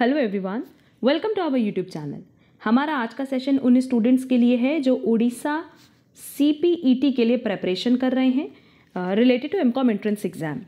Hello everyone welcome to our YouTube channel हमारा आज का सेशन उन स्टूडेंट्स के लिए है जो उड़ीसा सीपीईटी e के लिए प्रेपरेशन कर रहे हैं related to M Com entrance exam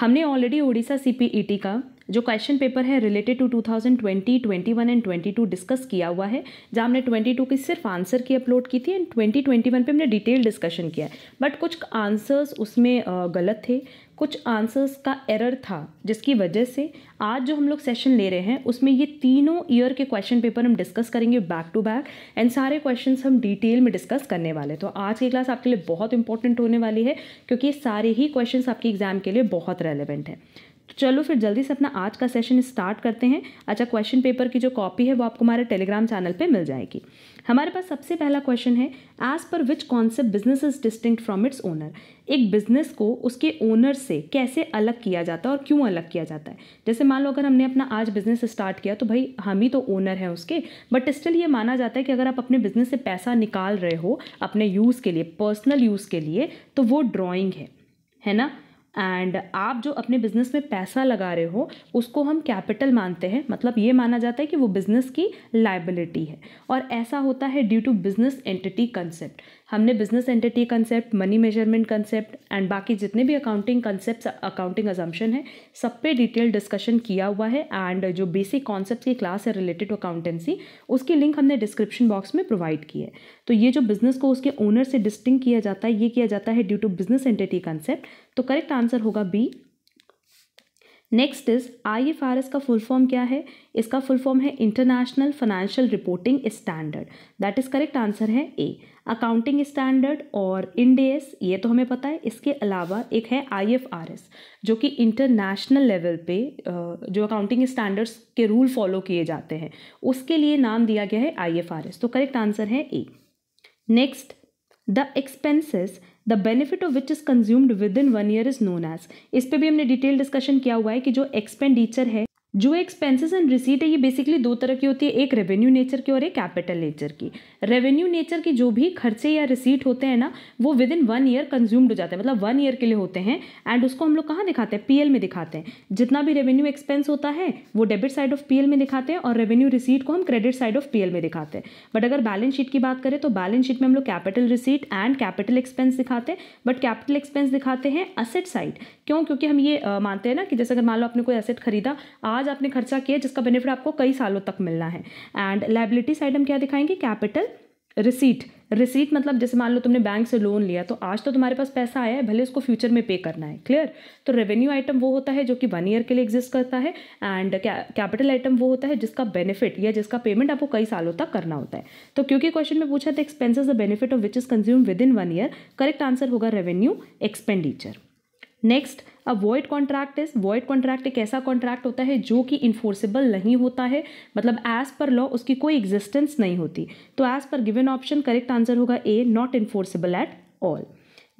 हमने ऑलरेडी उड़ीसा सीपीईटी का जो क्वेश्चन पेपर है रिलेटेड टू 2020, 21 एंड 22 डिस्कस किया हुआ है जहाँ हमने 22 की सिर्फ आंसर की अपलोड की थी एंड 2021 पे हमने डिटेल डिस्कशन किया है बट कुछ आंसर्स उसमें गलत थे कुछ आंसर्स का एरर था जिसकी वजह से आज जो हम लोग सेशन ले रहे हैं उसमें ये तीनों ईयर के क्वेश्चन पेपर हम डिस्कस करेंगे बैक टू बैक एंड सारे क्वेश्चन हम डिटेल में डिस्कस करने वाले तो आज की क्लास आपके लिए बहुत इंपॉर्टेंट होने वाली है क्योंकि ये सारे ही क्वेश्चन आपके एग्जाम के लिए बहुत रेलिवेंट है तो चलो फिर जल्दी से अपना आज का सेशन स्टार्ट करते हैं अच्छा क्वेश्चन पेपर की जो कॉपी है वो आपको हमारे टेलीग्राम चैनल पर मिल जाएगी हमारे पास सबसे पहला क्वेश्चन है as per which concept business is distinct from its owner एक बिजनेस को उसके ओनर से कैसे अलग किया जाता है और क्यों अलग किया जाता है जैसे मान लो अगर हमने अपना आज बिजनेस स्टार्ट किया तो भाई हम ही तो ओनर है उसके बट स्टिल ये माना जाता है कि अगर आप अपने बिजनेस से पैसा निकाल रहे हो अपने यूज़ के लिए पर्सनल यूज़ के लिए तो वो ड्राइंग है है ना एंड आप जो अपने बिजनेस में पैसा लगा रहे हो उसको हम कैपिटल मानते हैं मतलब ये माना जाता है कि वो बिजनेस की लाइबिलिटी है और ऐसा होता है due to business entity concept हमने business entity concept money measurement concept and बाकी जितने भी अकाउंटिंग कंसेप्ट अकाउंटिंग अजम्पन है सब पे डिटेल डिस्कशन किया हुआ है एंड जो बेसिक कॉन्सेप्ट की क्लास है रिलेटेड टू अकाउंटेंसी उसकी लिंक हमने डिस्क्रिप्शन बॉक्स में प्रोवाइड की है तो ये जो बिजनेस को उसके ओनर से डिस्टिंग किया जाता है ये किया जाता है due to business entity concept तो करेक्ट आंसर होगा B next is I F R S का फुल फॉर्म क्या है इसका फुल फॉर्म है international financial reporting standard that is correct answer है ए अकाउंटिंग स्टैंडर्ड और इंडेस ये तो हमें पता है इसके अलावा एक है आईएफआरएस जो कि इंटरनेशनल लेवल पे जो अकाउंटिंग स्टैंडर्ड्स के रूल फॉलो किए जाते हैं उसके लिए नाम दिया गया है आईएफआरएस तो करेक्ट आंसर है A next the expenses the benefit of which is consumed within one year is known as इस पर भी हमने डिटेल डिस्कशन किया हुआ है कि जो एक्सपेंडिचर है जो एक्सपेंसेस एंड रिसीट है ये बेसिकली दो तरह की होती है एक रेवेन्यू नेचर की और एक कैपिटल नेचर की रेवेन्यू नेचर की जो भी खर्चे या रिसीट होते हैं ना वो within one year consumed हो जाते हैं मतलब वन ईयर के लिए होते हैं एंड उसको हम लोग कहाँ दिखाते हैं पीएल में दिखाते हैं जितना भी रेवेन्यू एक्सपेंस होता है वो डेबिट साइड ऑफ पीएल में दिखाते हैं और रेवेन्यू रिसीट को हम क्रेडिट साइड ऑफ पीएल में दिखाते हैं बट अगर बैलेंस शीट की बात करें तो बैलेंस शीट में हम लोग capital receipt and capital expense दिखाते हैं बट कैपिटल एक्सपेंस दिखाते हैं असेट साइड क्यों क्योंकि हम ये मानते हैं ना कि जैसे अगर मान लो आपने कोई असेट खरीदा आज आज आपने खर्चा किया जिसका बेनिफिट आपको कई सालों तक मिलना है एंड लाइबिलिटी साइड हम क्या दिखाएंगे कैपिटल रिसीट रिसीट मतलब जैसे मान लो तुमने बैंक से लोन लिया तो आज तो तुम्हारे पास पैसा आया है भले उसको फ्यूचर में पे करना है क्लियर तो रेवेन्यू आइटम वो होता है जो कि वन ईयर के लिए एग्जिस्ट करता है एंड कैपिटल आइटम वो होता है जिसका बेनिफिट या जिसका पेमेंट आपको कई सालों तक करना होता है तो क्योंकि क्वेश्चन में पूछा था expenses the benefit of which is consume within one year correct answer होगा रेवेन्यू एक्सपेंडिचर नेक्स्ट अब void contract is void contract एक ऐसा कॉन्ट्रैक्ट होता है जो कि इन्फोर्सेबल नहीं होता है मतलब एज पर लॉ उसकी कोई एग्जिस्टेंस नहीं होती तो एज पर गिवन ऑप्शन करेक्ट आंसर होगा A not enforceable at all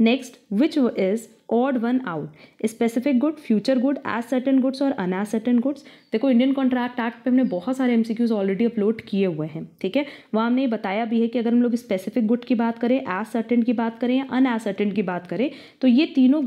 next which is odd one out specific good future good ascertain goods और एज सर्टन गुड्स देखो इंडियन कॉन्ट्रैक्ट एक्ट पे हमने बहुत सारे एमसीक्यूज ऑलरेडी अपलोड किए हुए हैं ठीक है वहाँ हमने ये बताया भी है कि अगर हम लोग स्पेसिफिक गुड की बात करें एज सर्टन की बात करें या एज सर्टन की बात करें तो ये तीनों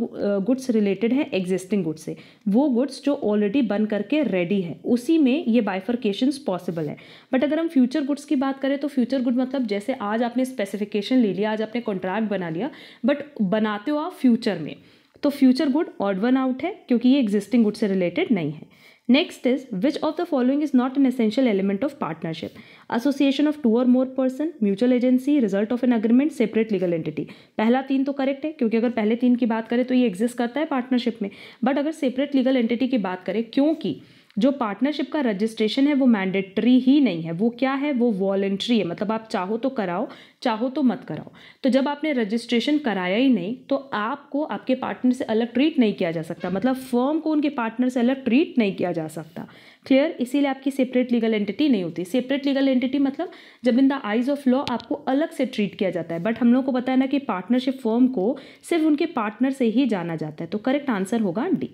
गुड्स रिलेटेड हैं एग्जिस्टिंग गुड्स से वो गुड्स जो ऑलरेडी बन करके रेडी है उसी में ये बाइफर्केशन पॉसिबल है बट अगर हम फ्यूचर गुड्स की बात करें तो फ्यूचर गुड मतलब जैसे आज आपने स्पेसिफिकेशन ले लिया आज आपने कॉन्ट्रैक्ट बना लिया बट बनाते हो आप फ्यूचर में तो future good odd one out है क्योंकि ये एग्जिस्टिंग गुड से रिलेटेड नहीं है next is which of the following is not an essential element of partnership association of two or more person mutual agency result of an agreement separate legal entity पहला तीन तो correct है क्योंकि अगर पहले तीन की बात करें तो ये एग्जिस्ट करता है पार्टनरशिप में बट अगर सेपरेट लीगल एंटिटी की बात करें क्योंकि जो पार्टनरशिप का रजिस्ट्रेशन है वो मैंडेटरी ही नहीं है वो क्या है वो वॉलेंट्री है मतलब आप चाहो तो कराओ चाहो तो मत कराओ तो जब आपने रजिस्ट्रेशन कराया ही नहीं तो आपको आपके पार्टनर से अलग ट्रीट नहीं किया जा सकता मतलब फर्म को उनके पार्टनर से अलग ट्रीट नहीं किया जा सकता क्लियर इसीलिए आपकी सेपरेट लीगल एंटिटी नहीं होती सेपरेट लीगल एंटिटी मतलब जब in the eyes of law आपको अलग से ट्रीट किया जाता है बट हम लोग को पता है ना कि पार्टनरशिप फर्म को सिर्फ उनके पार्टनर से ही जाना जाता है तो करेक्ट आंसर होगा D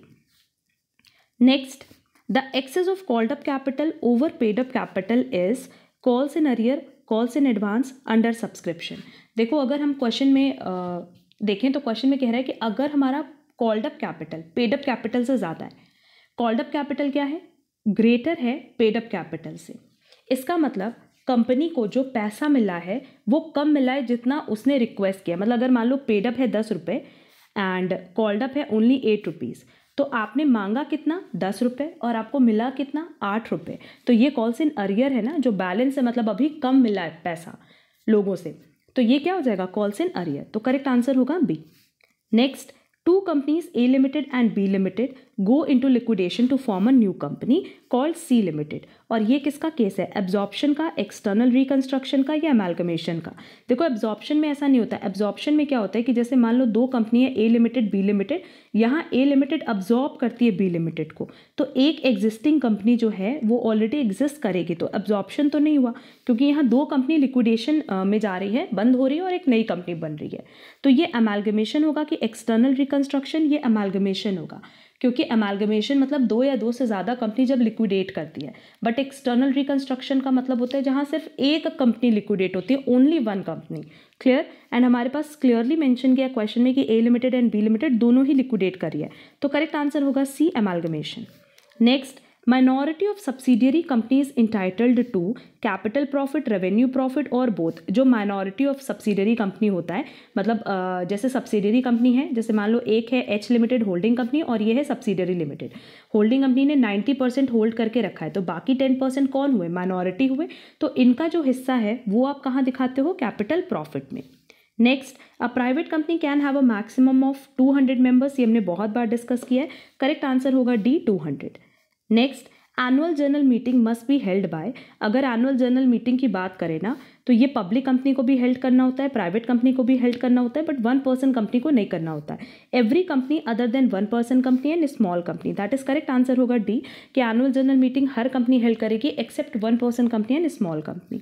next the excess of called up capital over paid up capital is calls in arrear calls in advance under subscription देखो अगर हम क्वेश्चन में आ, देखें तो क्वेश्चन में कह रहा है कि अगर हमारा called up capital paid up capital से ज़्यादा है कॉल्ड अप कैपिटल क्या है ग्रेटर है पेड अप कैपिटल से इसका मतलब कंपनी को जो पैसा मिला है वो कम मिला है जितना उसने रिक्वेस्ट किया मतलब अगर मान लो पेड अप है दस रुपये एंड कॉल्ड अप है ओनली एट रुपीज़ तो आपने मांगा कितना दस रुपये और आपको मिला कितना आठ रुपये तो ये कॉल्स इन अरियर है ना जो बैलेंस है मतलब अभी कम मिला है पैसा लोगों से तो ये क्या हो जाएगा कॉल्स इन अरियर तो करेक्ट आंसर होगा B next two companies A limited and B limited go into liquidation to form a new company called C limited और ये किसका केस है एब्जॉर्प्शन का एक्सटर्नल रिकंस्ट्रक्शन का या एमेलगमेशन का देखो एब्जॉर्प्शन में ऐसा नहीं होता एब्जॉर्प्शन में क्या होता है कि जैसे मान लो दो कंपनी है ए लिमिटेड बी लिमिटेड यहाँ ए लिमिटेड अब्जॉर्ब करती है बी लिमिटेड को तो एक एग्जिस्टिंग कंपनी जो है वो ऑलरेडी एग्जिस्ट करेगी तो एब्जॉर्प्शन तो नहीं हुआ क्योंकि यहाँ दो कंपनी लिक्विडेशन में जा रही है बंद हो रही है और एक नई कंपनी बन रही है तो ये अमेलगमेशन होगा कि एक्सटर्नल रिकन्स्ट्रक्शन ये अमेलगमेशन होगा क्योंकि एमालगमेशन मतलब दो या दो से ज़्यादा कंपनी जब लिक्विडेट करती है बट एक्सटर्नल रिकन्स्ट्रक्शन का मतलब होता है जहाँ सिर्फ एक कंपनी लिक्विडेट होती है only one company clear and हमारे पास क्लियरली मेंशन किया क्वेश्चन में कि A limited and B limited दोनों ही लिक्विडेट करी है तो करेक्ट आंसर होगा C amalgamation next minority of subsidiary companies entitled to capital profit revenue profit or both जो माइनॉरिटी ऑफ सब्सिडियरी कंपनी होता है मतलब जैसे सब्सिडियरी कंपनी है जैसे मान लो एक है एच लिमिटेड होल्डिंग कंपनी और ये है सब्सिडियरी लिमिटेड होल्डिंग कंपनी ने नाइन्टी परसेंट होल्ड करके रखा है तो बाकी टेन परसेंट कौन हुए माइनॉरिटी हुए तो इनका जो हिस्सा है वो आप कहाँ दिखाते हो कैपिटल प्रॉफिट में next a private company can have a maximum of two hundred members ये हमने बहुत बार डिस्कस किया है करेक्ट आंसर होगा D two hundred next annual general meeting must be held by अगर एनुअल जनरल मीटिंग की बात करें ना तो ये पब्लिक कंपनी को भी हेल्ड करना होता है प्राइवेट कंपनी को भी हेल्ड करना होता है बट वन पर्सन कंपनी को नहीं करना होता है every company other than one person company and small company that is correct answer होगा डी कि एनुअल जनरल मीटिंग हर कंपनी हेल्ड करेगी except one person company and small company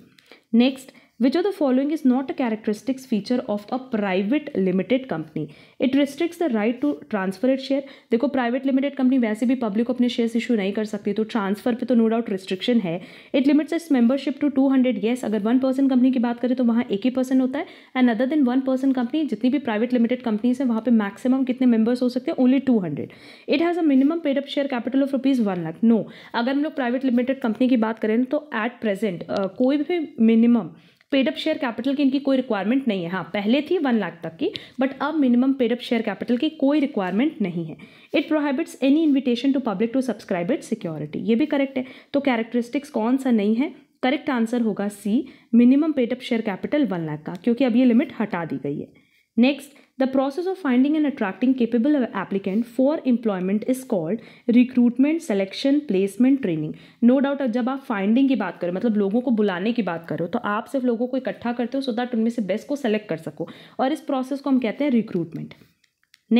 next which are the following is not a characteristics feature of a private limited company it restrict the right to transfer it share देखो private limited company वैसे भी public को अपने share issue नहीं कर सकती तो transfer पर तो नो डाउट रिस्ट्रिक्शन है it limits its membership to two hundred yes अगर वन पर्सन कंपनी की बात करें तो वहाँ एक ही पर्सन होता है and other than one person company जितनी भी प्राइवेट लिमिटेड कंपनीज हैं वहाँ पर मैक्सिमम कितने मेंबर्स हो सकते हैं only two hundred it has a minimum paid up share capital of rupees one lakh no अगर हम लोग प्राइवेट लिमिटेड कंपनी की बात करें तो एट प्रेजेंट कोई भी मिनिमम पेडअप शेयर कैपिटल की इनकी कोई रिक्वायरमेंट नहीं है हाँ पहले थी वन लाख तक की बट अब मिनिमम पेडअप शेयर कैपिटल की कोई रिक्वायरमेंट नहीं है it prohibits any invitation to public to subscribe it security ये भी करेक्ट है तो कैरेक्टरिस्टिक्स कौन सा नहीं है करेक्ट आंसर होगा C minimum paid up share capital one lakh का क्योंकि अब ये लिमिट हटा दी गई है next The process of finding and attracting capable applicant for employment is called recruitment, selection, placement, training. No doubt अब जब आप फाइंडिंग की बात करो मतलब लोगों को बुलाने की बात करो तो आप सिर्फ लोगों को इकट्ठा करते हो सो दैट उनमें से बेस्ट को सेलेक्ट कर सको और इस प्रोसेस को हम कहते हैं recruitment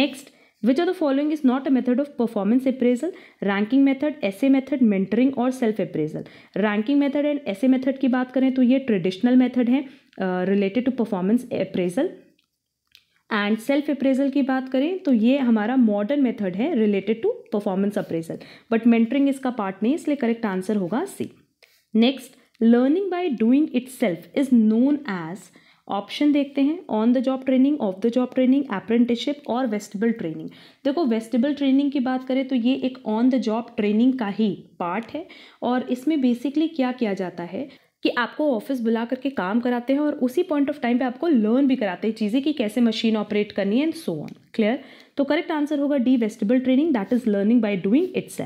next which are the following is not a method of performance appraisal ranking method essay method mentoring और self appraisal ranking method and essay method की बात करें तो ये ट्रेडिशनल मेथड है related to performance appraisal and self appraisal की बात करें तो ये हमारा मॉडर्न मेथड है related to performance appraisal but mentoring इसका पार्ट नहीं इसलिए करेक्ट आंसर होगा सी next learning by doing itself is known as option देखते हैं on the job training off the job training apprenticeship और वेस्टिबल ट्रेनिंग देखो vestibule training की बात करें तो ये एक ऑन द जॉब ट्रेनिंग का ही पार्ट है और इसमें बेसिकली क्या किया जाता है कि आपको ऑफिस बुला करके काम कराते हैं और उसी पॉइंट ऑफ टाइम पे आपको लर्न भी कराते हैं चीज़ें कि कैसे मशीन ऑपरेट करनी है एंड सो ऑन क्लियर तो करेक्ट आंसर होगा D vestibule training that is learning by doing it's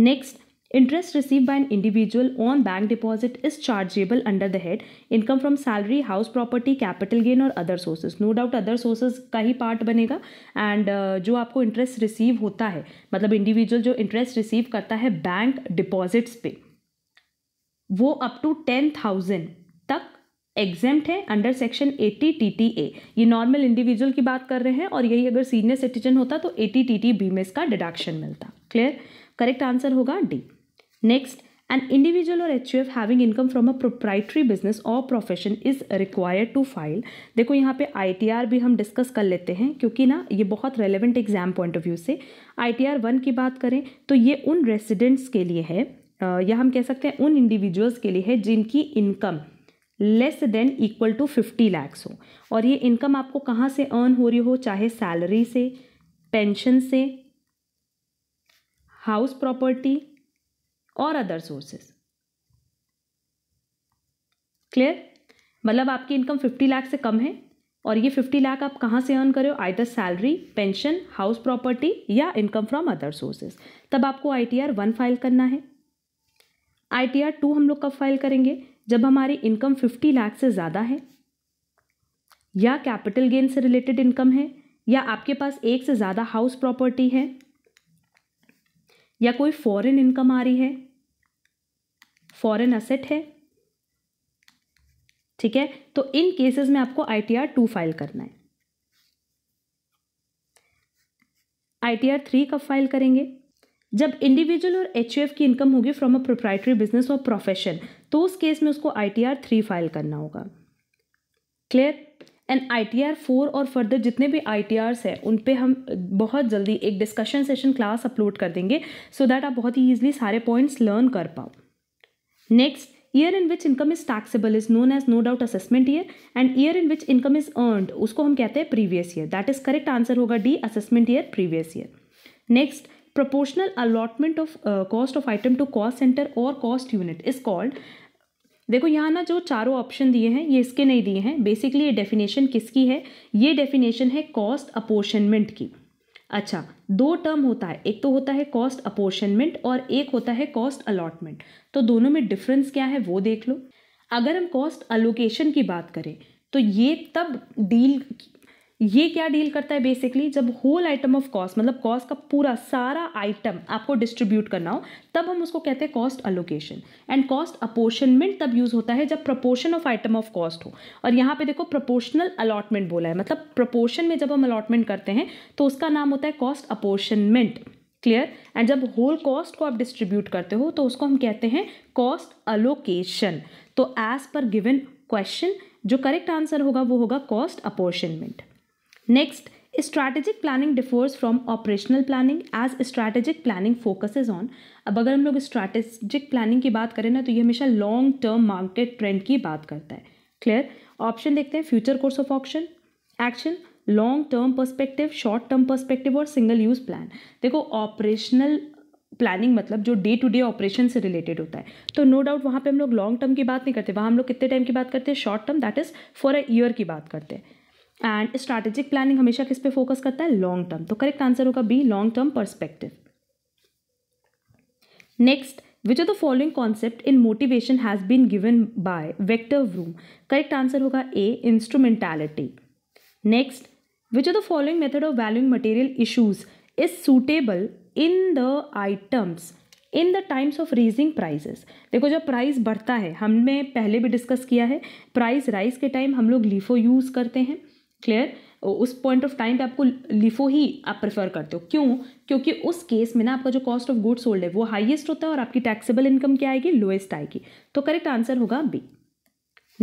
next interest receive by an individual on bank deposit is chargeable under the head income from salary house property capital gain और other sources no doubt other sources का ही part बनेगा and uh, जो आपको interest receive होता है मतलब individual जो इंटरेस्ट रिसीव करता है बैंक डिपॉजिट्स पे वो अप टू टेन थाउजेंड तक एग्जेम्ट है under section eighty T T A ये नॉर्मल इंडिविजुअल की बात कर रहे हैं और यही अगर सीनियर सिटीजन होता तो एटी टी टी बी में इसका डिडक्शन मिलता क्लियर करेक्ट आंसर होगा डी नेक्स्ट और H U F having income from a proprietary business और profession is required to file देखो यहाँ पे आर भी हम डिस्कस कर लेते हैं क्योंकि ना ये बहुत relevant exam point of view से आर वन की बात करें तो ये उन रेसिडेंट्स के लिए है या हम कह सकते हैं उन इंडिविजुअल्स के लिए है जिनकी income less than equal to fifty lakhs हो और ये इनकम आपको कहाँ से अर्न हो रही हो चाहे सैलरी से पेंशन से हाउस प्रॉपर्टी और अदर सोर्सेस क्लियर मतलब आपकी इनकम फिफ्टी लाख से कम है और ये फिफ्टी लाख आप कहाँ से अर्न करो either salary pension house property या इनकम फ्रॉम अदर सोर्सेज तब आपको I T R one file करना है आई टू हम लोग कब फाइल करेंगे जब हमारी इनकम फिफ्टी लाख से ज़्यादा है या कैपिटल गेन से रिलेटेड इनकम है या आपके पास एक से ज़्यादा हाउस प्रॉपर्टी है या कोई फॉरेन इनकम आ रही है फॉरेन असेट है ठीक है तो इन केसेस में आपको I T R two file करना है आई टी आर थ्री कब फाइल करेंगे जब इंडिविजुअल और एच की इनकम होगी फ्रॉम अ प्रोप्राइटरी बिजनेस और प्रोफेशन तो उस केस में उसको I T R three file करना होगा clear and I T R four और फर्दर जितने भी आई टी आर्स हैं उन पर हम बहुत जल्दी एक डिस्कशन सेशन क्लास अपलोड कर देंगे सो दैट आप बहुत ही ईजिली सारे पॉइंट्स लर्न कर पाओ next year in which income is taxable is known as no doubt assessment year and year in which income is earned उसको हम कहते हैं previous year that is correct answer होगा D assessment year previous year next proportional allotment of uh, cost of item to cost center or cost unit is called देखो यहाँ ना जो चारों ऑप्शन दिए हैं ये इसके नहीं दिए हैं बेसिकली ये डेफिनेशन किसकी है ये डेफिनेशन है कॉस्ट अपोर्शनमेंट की अच्छा दो टर्म होता है एक तो होता है कॉस्ट अपोर्शनमेंट और एक होता है कॉस्ट अलॉटमेंट तो दोनों में डिफरेंस क्या है वो देख लो अगर हम कॉस्ट अलोकेशन की बात करें तो ये तब डील ये क्या डील करता है बेसिकली जब होल आइटम ऑफ कॉस्ट मतलब कॉस्ट का पूरा सारा आइटम आपको डिस्ट्रीब्यूट करना हो तब हम उसको कहते हैं cost allocation and cost apportionment तब यूज होता है जब proportion of item of cost हो और यहाँ पे देखो प्रपोर्शनल अलॉटमेंट बोला है मतलब प्रपोर्शन में जब हम अलॉटमेंट करते हैं तो उसका नाम होता है कॉस्ट अपोर्शनमेंट क्लियर एंड जब होल कॉस्ट को आप डिस्ट्रीब्यूट करते हो तो उसको हम कहते हैं कॉस्ट अलोकेशन तो एज पर गिवन क्वेश्चन जो करेक्ट आंसर होगा वो होगा cost apportionment next strategic planning differs from operational planning as strategic planning focuses on अब अगर हम लोग स्ट्रैटेजिक प्लानिंग की बात करें ना तो ये हमेशा लॉन्ग टर्म मार्केट ट्रेंड की बात करता है क्लियर ऑप्शन देखते हैं future course of option action long term perspective short term perspective और सिंगल यूज प्लान देखो ऑपरेशनल प्लानिंग मतलब जो डे टू डे ऑपरेशन से रिलेटेड होता है तो नो डाउट वहाँ पे हम लोग लॉन्ग टर्म की बात नहीं करते वहाँ हम लोग कितने टाइम की बात करते हैं short term that is for a year की बात करते हैं एंड स्ट्रैटेजिक प्लानिंग हमेशा किस पे फोकस करता है लॉन्ग टर्म तो करेक्ट आंसर होगा B long term perspective next which are the following concept in motivation has been given by Victor Vroom correct answer होगा A instrumentality next which are the following method of valuing material issues is suitable in the items in the times of raising prices देखो जब price बढ़ता है हमने पहले भी discuss किया है प्राइस राइज के टाइम हम लोग लीफो यूज़ करते हैं क्लियर उस पॉइंट ऑफ टाइम पे आपको लिफो ही आप प्रेफर करते हो क्यों क्योंकि उस केस में ना आपका जो कॉस्ट ऑफ गुड्स होल्ड है वो हाईएस्ट होता है और आपकी टैक्सेबल इनकम क्या आएगी लोएस्ट आएगी तो करेक्ट आंसर होगा बी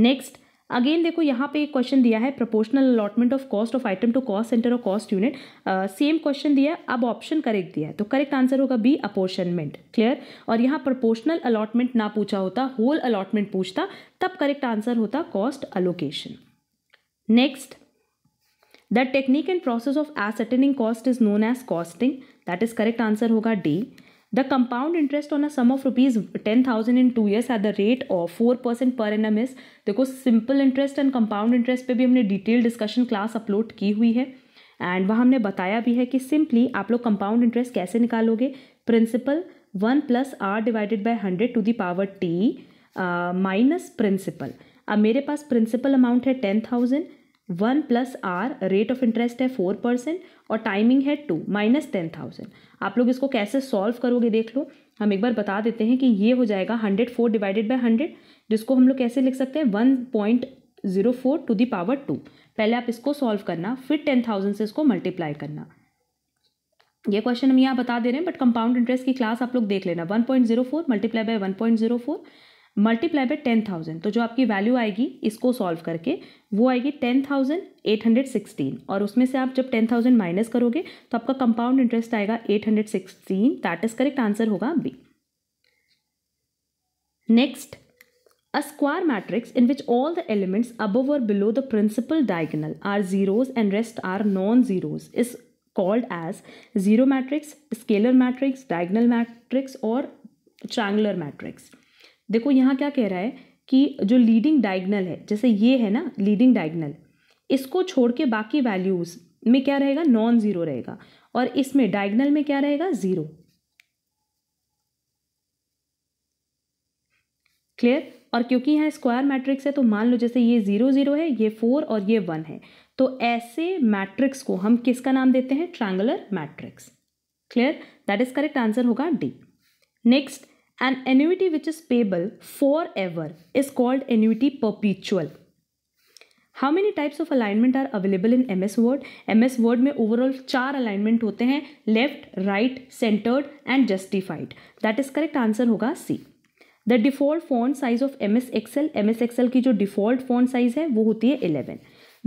नेक्स्ट अगेन देखो यहाँ पे एक क्वेश्चन दिया है proportional allotment of cost of item to cost centre और कॉस्ट यूनिट सेम क्वेश्चन दिया अब ऑप्शन करेक्ट दिया है तो करेक्ट आंसर होगा बी अपोर्शनमेंट क्लियर और यहाँ प्रोपोर्शनल अलॉटमेंट ना पूछा होता होल अलॉटमेंट पूछता तब करेक्ट आंसर होता cost allocation next the technique and process of ascertaining cost is known as costing that is correct answer होगा D the compound interest on a sum of rupees ten thousand in two years at the rate of four percent per annum is देखो simple interest and compound interest पर भी हमने detail discussion class upload की हुई है and वहाँ हमने बताया भी है कि सिंपली आप लोग कंपाउंड इंटरेस्ट कैसे निकालोगे principal one plus R divided by hundred to the power T minus principal अब मेरे पास प्रिंसिपल अमाउंट है ten thousand one plus R rate of interest है फोर परसेंट और टाइमिंग है टू माइनस टेन थाउजेंड आप लोग इसको कैसे सॉल्व करोगे देख लो हम एक बार बता देते हैं कि ये हो जाएगा hundred four divided by hundred जिसको हम लोग कैसे लिख सकते हैं one point zero four to the power two पहले आप इसको सॉल्व करना फिर टेन थाउजेंड से इसको मल्टीप्लाई करना ये क्वेश्चन हम यहाँ बता दे रहे हैं बट कंपाउंड इंटरेस्ट की क्लास आप लोग देख लेना one point zero four multiply by one point zero four multiply by ten thousand तो जो आपकी वैल्यू आएगी इसको सॉल्व करके वो आएगी ten thousand eight hundred sixteen और उसमें से आप जब टेन थाउजेंड माइनस करोगे तो आपका कंपाउंड इंटरेस्ट आएगा eight hundred sixteen that is correct answer होगा B next a square matrix in which all the elements above और below the principal diagonal are zeros and rest are non zeros is called as zero matrix scalar matrix diagonal matrix और triangular matrix देखो यहाँ क्या कह रहा है कि जो लीडिंग डाइगनल है जैसे ये है ना लीडिंग डायगनल इसको छोड़ के बाकी वैल्यूज़ में क्या रहेगा नॉन ज़ीरो रहेगा और इसमें डायगनल में क्या रहेगा ज़ीरो क्लियर और क्योंकि यहाँ स्क्वायर मैट्रिक्स है तो मान लो जैसे ये ज़ीरो ज़ीरो है ये फोर और ये वन है तो ऐसे मैट्रिक्स को हम किसका नाम देते हैं triangular matrix clear that is correct answer होगा D next An annuity which is payable forever is called annuity perpetual. How many types of alignment are available in M S Word M S Word में overall चार alignment होते हैं left right centred and justified that is correct answer होगा C the default font size of M S Excel M S Excel की जो default font size है वो होती है eleven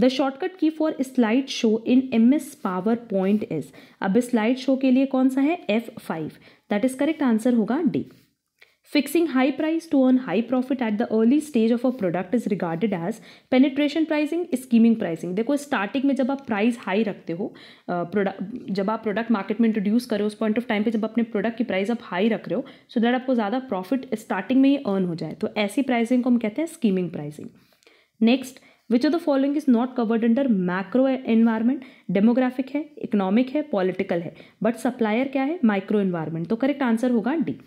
the shortcut key for slide show in M S PowerPoint is अब slide show के लिए कौन सा है F five that is correct answer होगा D Fixing high price to earn high profit at the early stage of a product is regarded as penetration pricing, scheming pricing. देखो starting में जब आप प्राइस हाई रखते हो product जब आप product market में इंट्रोड्यूस करो उस पॉइंट ऑफ टाइम पर जब अपने प्रोडक्ट की प्राइस आप हाई रख रहे हो सो so दैट आपको ज़्यादा प्रॉफिट स्टार्टिंग में ही अर्न हो जाए तो ऐसी प्राइसिंग को हम कहते हैं skimming pricing next which of the following is not covered under micro environment demographic है इकोनॉमिक है पॉलिटिकल है बट सप्लायर क्या है माइक्रो एनवायरमेंट तो करेक्ट आंसर होगा D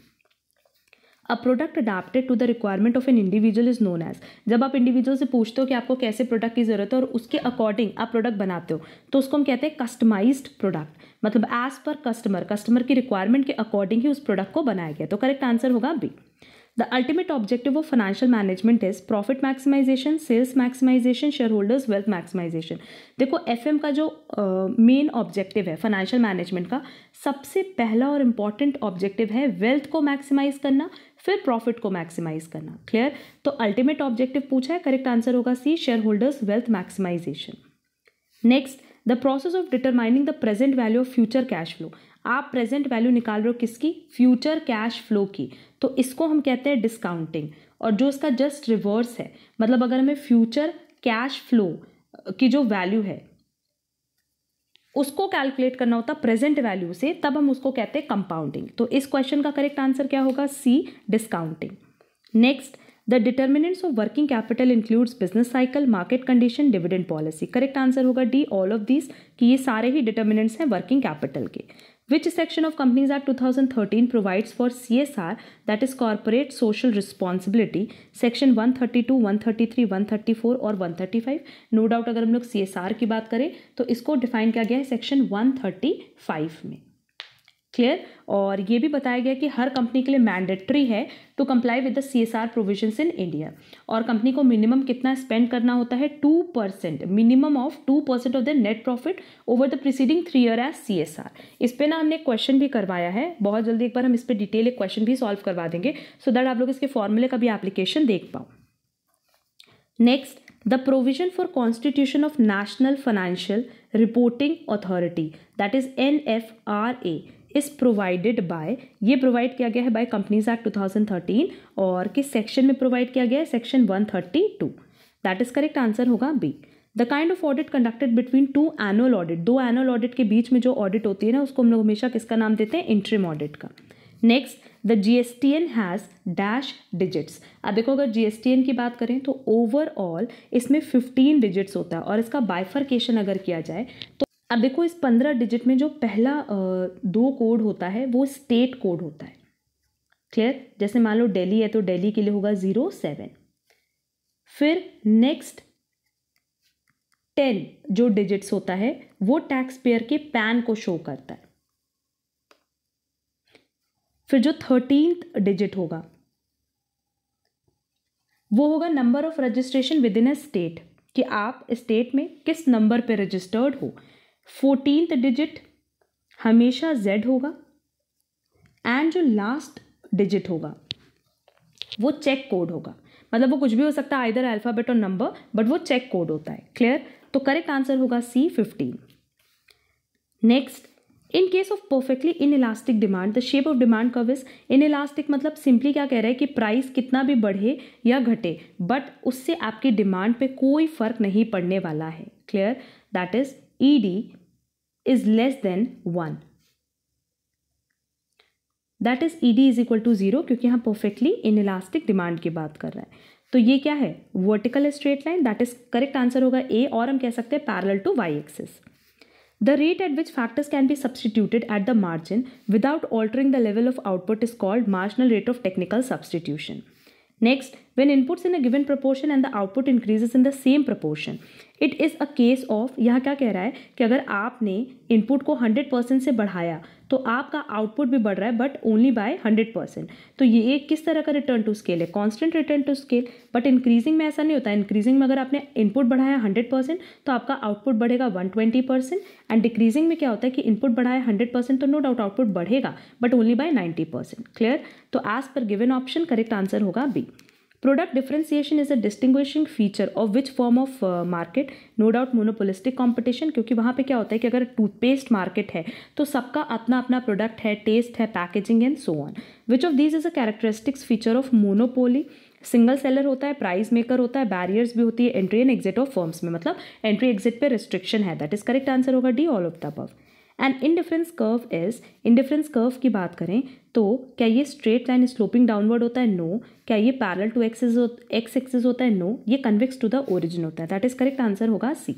a product adapted to the requirement of an individual is known as जब आप individual से पूछते हो कि आपको कैसे प्रोडक्ट की ज़रूरत है और उसके अकॉर्डिंग आप प्रोडक्ट बनाते हो तो उसको हम कहते हैं कस्टमाइज प्रोडक्ट मतलब एज पर कस्टमर कस्टमर की रिक्वायरमेंट के अकॉर्डिंग ही उस प्रोडक्ट को बनाया गया तो करेक्ट आंसर होगा B ultimate objective of financial management is profit maximisation sales maximisation share holders wealth maximisation देखो एफ एम का जो मेन uh, ऑब्जेक्टिव है फाइनेंशियल मैनेजमेंट का सबसे पहला और इम्पॉर्टेंट ऑब्जेक्टिव है वेल्थ को मैक्सिमाइज करना फिर प्रॉफिट को मैक्सिमाइज करना क्लियर तो अल्टीमेट ऑब्जेक्टिव पूछा है करेक्ट आंसर होगा C share holders wealth maximisation next the process of determining the present value of future cash flow आप प्रेजेंट वैल्यू निकाल रहे हो किसकी फ्यूचर कैश फ्लो की तो इसको हम कहते हैं डिस्काउंटिंग और जो इसका जस्ट रिवर्स है मतलब अगर हमें फ्यूचर कैश फ्लो की जो वैल्यू है उसको कैलकुलेट करना होता प्रेजेंट वैल्यू से तब हम उसको कहते हैं कंपाउंडिंग तो इस क्वेश्चन का करेक्ट आंसर क्या होगा C discounting next the determinants of working capital includes business cycle market condition dividend policy correct answer होगा डी ऑल ऑफ दिस कि ये सारे ही डिटर्मिनेंट्स हैं वर्किंग कैपिटल के Which section of Companies Act 2013 provides for CSR, that is Corporate Social Responsibility, section 132, 133, 134 or 135? no doubt अगर हम लोग csr की बात करें तो इसको define किया गया है section 135 में क्लियर और ये भी बताया गया कि हर कंपनी के लिए मैंडेटरी है to comply with the C S R provision in India और कंपनी को मिनिमम कितना स्पेंड करना होता है two percent minimum of two percent of the net profit over the preceding three year as C S R इस पर ना हमने क्वेश्चन भी करवाया है बहुत जल्दी एक बार हम इस पर डिटेल एक क्वेश्चन भी सॉल्व करवा देंगे सो so दैट आप लोग इसके फॉर्मूले का भी एप्लीकेशन देख पाओ next constitution of national financial reporting national that is N F R A is provided bye ये प्रोवाइड किया गया है बाय कंपनीज एक्ट 2013 और किस सेक्शन में प्रोवाइड किया गया है section 132 that is correct answer होगा B the kind of audit conducted between two annual audit दो एनुअल ऑडिट के बीच में जो ऑडिट होती है ना उसको हम लोग हमेशा किसका नाम देते हैं इंट्रीम ऑडिट का next the G S T N has dash digits अब देखो अगर जी एस टी एन की बात करें तो ओवरऑल इसमें फिफ्टीन डिजिट्स होता है और इसका बाइफरकेशन अगर किया जाए तो अब देखो इस पंद्रह डिजिट में जो पहला दो कोड होता है वो स्टेट कोड होता है क्लियर जैसे मान लो डेली है तो डेली के लिए होगा ज़ीरो सेवन फिर नेक्स्ट टेन जो डिजिट्स होता है वो टैक्स पेयर के पैन को शो करता है फिर जो थर्टीन डिजिट होगा वो होगा number of registration with in a state कि आप स्टेट में किस नंबर पे रजिस्टर्ड हो फोर्टीनथ डिजिट हमेशा जेड होगा एंड जो लास्ट डिजिट होगा वो चेक कोड होगा मतलब वो कुछ भी हो सकता है आइधर अल्फ़ाबेट और नंबर बट वो चेक कोड होता है क्लियर तो करेक्ट आंसर होगा C fifteen next in case of perfectly inelastic demand the shape of demand curve is inelastic मतलब सिंपली क्या कह रहा है कि प्राइस कितना भी बढ़े या घटे बट उससे आपकी डिमांड पे कोई फर्क नहीं पड़ने वाला है clear that is ED is less than one that is ed is equal to to zero क्योंकि हम परफेक्टली इन इलास्टिक डिमांड की बात कर रहे हैं तो ये क्या है vertical straight line that is correct answer होगा ए और हम कह सकते हैं parallel to Y axis the rate at which factors can be substituted at the margin without altering the level of output is called marginal rate of technical substitution next when inputs in a given proportion and the output increases in the same proportion it is a case of यहाँ क्या कह रहा है कि अगर आपने input को hundred percent से बढ़ाया तो आपका आउटपुट भी बढ़ रहा है but only by hundred percent तो ये एक किस तरह का रिटर्न टू स्केल है constant return to scale but increasing में ऐसा नहीं होता इंक्रीजिंग में अगर आपने इनपुट बढ़ाया हंड्रेड परसेंट तो आपका आउटपुट बढ़ेगा one twenty percent and decreasing में क्या होता है कि इनपुट बढ़ाया हंड्रेड परसेंट तो नो डाउट आउटपुट बढ़ेगा but only by ninety percent clear तो एज पर गिवन ऑप्शन करेक्ट आंसर होगा B Product differentiation is a distinguishing feature of which form of uh, market? No doubt monopolistic competition क्योंकि वहाँ पे क्या होता है कि अगर टूथपेस्ट मार्केट है तो सबका अपना अपना प्रोडक्ट है टेस्ट है packaging and so on which of these is a characteristics feature of monopoly single seller होता है प्राइस मेकर होता है बैरियर्स भी होती है entry and exit of firms में मतलब एंट्री एग्जिट पे रिस्ट्रिक्शन है दैट इज करेक्ट आंसर होगा D all of the above and indifference curve is indifference curve की बात करें तो क्या ये स्ट्रेट लाइन स्लोपिंग डाउनवर्ड होता है नो no. क्या ये parallel to axes X axes होता है नो no. ये कन्वेक्स टू द ओरिजिन होता है दैट इज करेक्ट आंसर होगा सी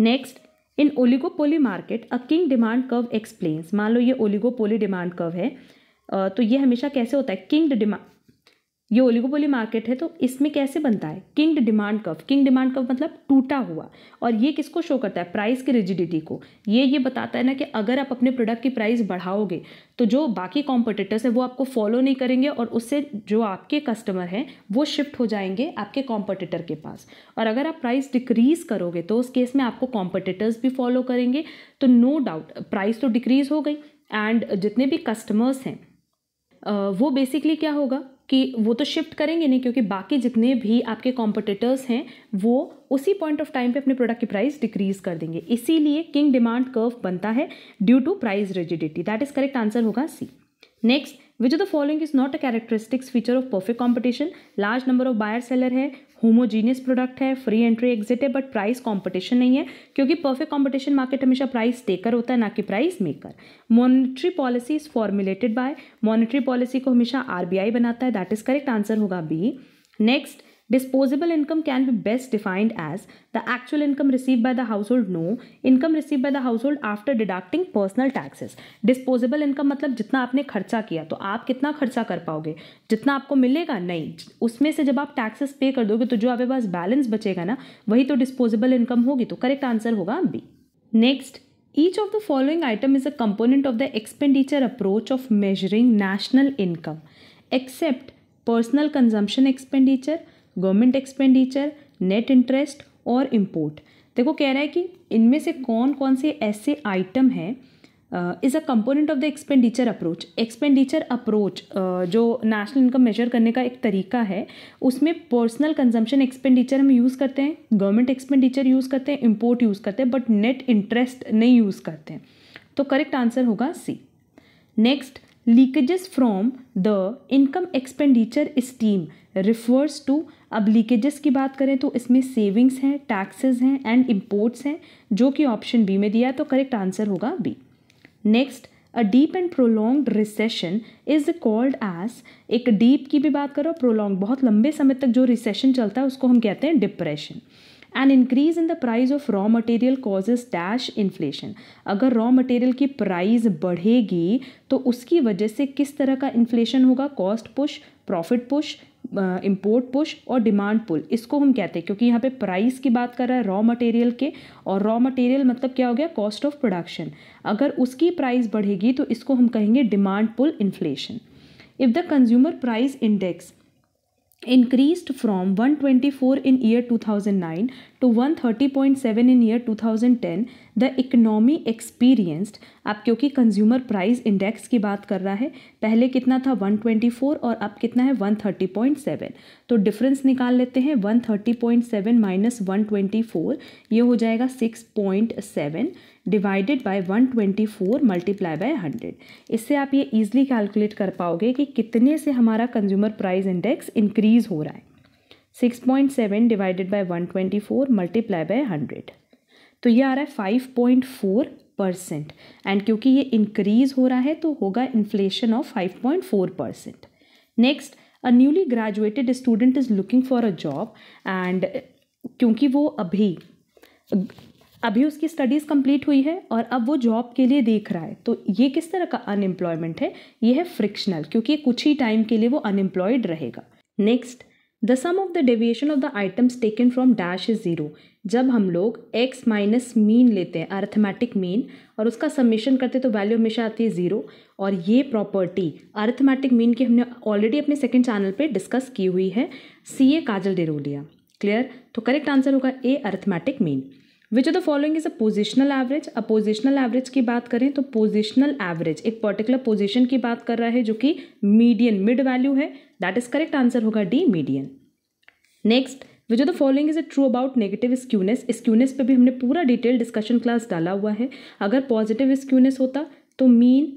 next in oligopoly market a kink demand curve explains मान लो ये ओलिगोपोली डिमांड कर्व है तो ये हमेशा कैसे होता है किंग डिमांड ये ओलिगोपोली मार्केट है तो इसमें कैसे बनता है kink demand curve kink demand curve मतलब टूटा हुआ और ये किसको शो करता है प्राइस की रिजिडिटी को ये ये बताता है ना कि अगर आप अपने प्रोडक्ट की प्राइस बढ़ाओगे तो जो बाकी कॉम्पिटिटर्स हैं वो आपको फॉलो नहीं करेंगे और उससे जो आपके कस्टमर हैं वो शिफ्ट हो जाएंगे आपके कॉम्पिटिटर के पास और अगर आप प्राइस डिक्रीज़ करोगे तो उस केस में आपको कॉम्पिटिटर्स भी फॉलो करेंगे तो नो डाउट प्राइस तो डिक्रीज़ हो गई एंड जितने भी कस्टमर्स हैं वो बेसिकली क्या होगा कि वो तो शिफ्ट करेंगे नहीं क्योंकि बाकी जितने भी आपके कॉम्पिटिटर्स हैं वो उसी पॉइंट ऑफ टाइम पे अपने प्रोडक्ट की प्राइस डिक्रीज कर देंगे इसीलिए किंग डिमांड कर्व बनता है due to price rigidity that is correct answer होगा सी next which of the following is not a characteristics feature of perfect competition large number of buyer seller है homogeneous product है free entry exit है but price competition नहीं है क्योंकि perfect competition market हमेशा price taker होता है ना कि price maker monetary policy is formulated by monetary policy को हमेशा आर बनाता है दैट इज करेक्ट आंसर होगा B next disposable income can be best defined as the actual income receive by the household no income receive by the household after deducting personal taxes disposable income मतलब जितना आपने खर्चा किया तो आप कितना खर्चा कर पाओगे जितना आपको मिलेगा नहीं उसमें से जब आप टैक्सेस पे कर दोगे तो जो आपके पास बैलेंस बचेगा ना वही तो डिस्पोजेबल इनकम होगी तो करेक्ट आंसर होगा B next each of the following item is a component of the expenditure approach of measuring national income except personal consumption expenditure government expenditure net interest और import देखो कह रहा है कि इनमें से कौन कौन से ऐसे आइटम हैं is a component of the expenditure approach expenditure approach जो नेशनल इनकम मेजर करने का एक तरीका है उसमें पर्सनल कंजम्पशन एक्सपेंडिचर हम यूज़ करते हैं गवर्नमेंट एक्सपेंडिचर यूज़ करते हैं इम्पोर्ट यूज़ करते हैं बट नेट इंटरेस्ट नहीं यूज़ करते हैं तो करेक्ट आंसर होगा सी next leakages from the income expenditure stream refers to अब लीकेजेस की बात करें तो इसमें सेविंग्स हैं टैक्सेस हैं एंड इम्पोर्ट्स हैं जो कि ऑप्शन बी में दिया तो करेक्ट आंसर होगा B next a deep and prolonged recession is called as एक डीप की भी बात करो प्रोलोंग बहुत लंबे समय तक जो रिसेशन चलता है उसको हम कहते हैं depression and increase in the price of raw material causes dash inflation अगर रॉ मटेरियल की प्राइज़ बढ़ेगी तो उसकी वजह से किस तरह का इन्फ्लेशन होगा cost push profit push import push और डिमांड पुल इसको हम कहते हैं क्योंकि यहाँ पे प्राइस की बात कर रहा है रॉ मटेरियल के और रॉ मटेरियल मतलब क्या हो गया कॉस्ट ऑफ प्रोडक्शन अगर उसकी प्राइस बढ़ेगी तो इसको हम कहेंगे demand pull inflation if the consumer price index increased from 124 in year 2009 to 130.7 in year 2010 the economy experienced आप क्योंकि कंज्यूमर प्राइस इंडेक्स की बात कर रहा है पहले कितना था 124 और अब कितना है 130.7 तो डिफरेंस निकाल लेते हैं 130.7 माइनस 124 ये हो जाएगा 6.7 divided by 124 twenty four multiply by hundred इससे आप ये ईजिली कैलकुलेट कर पाओगे कि कितने से हमारा कंज्यूमर प्राइस इंडेक्स इंक्रीज़ हो रहा है six point seven divided by one twenty four multiply by hundred तो ये आ रहा है five point four percent and क्योंकि ये इंक्रीज़ हो रहा है तो होगा inflation of five point four percent next a newly graduated student is looking for a job and क्योंकि वो अभी अभी उसकी स्टडीज़ कंप्लीट हुई है और अब वो जॉब के लिए देख रहा है तो ये किस तरह का अनएम्प्लॉयमेंट है ये है फ्रिक्शनल क्योंकि कुछ ही टाइम के लिए वो अनएम्प्लॉयड रहेगा next the sum of the deviation of the items taken from dash is zero जब हम लोग x माइनस मीन लेते हैं अर्थमेटिक मीन और उसका सबमिशन करते तो वैल्यू हमेशा आती है ज़ीरो और ये प्रॉपर्टी अर्थमेटिक मीन की हमने ऑलरेडी अपने सेकेंड चैनल पे डिस्कस की हुई है C A Kajal Derolia clear तो करेक्ट आंसर होगा A arithmetic mean which of the following is a positional average a positional average की बात करें तो पोजिशनल एवरेज एक पर्टिकुलर पोजिशन की बात कर रहा है जो कि मीडियन मिड वैल्यू है दैट इज करेक्ट आंसर होगा D median next which of the following is a true about negative skewness skewness पे भी हमने पूरा डिटेल डिस्कशन क्लास डाला हुआ है अगर पॉजिटिव स्क्यूनेस होता तो मीन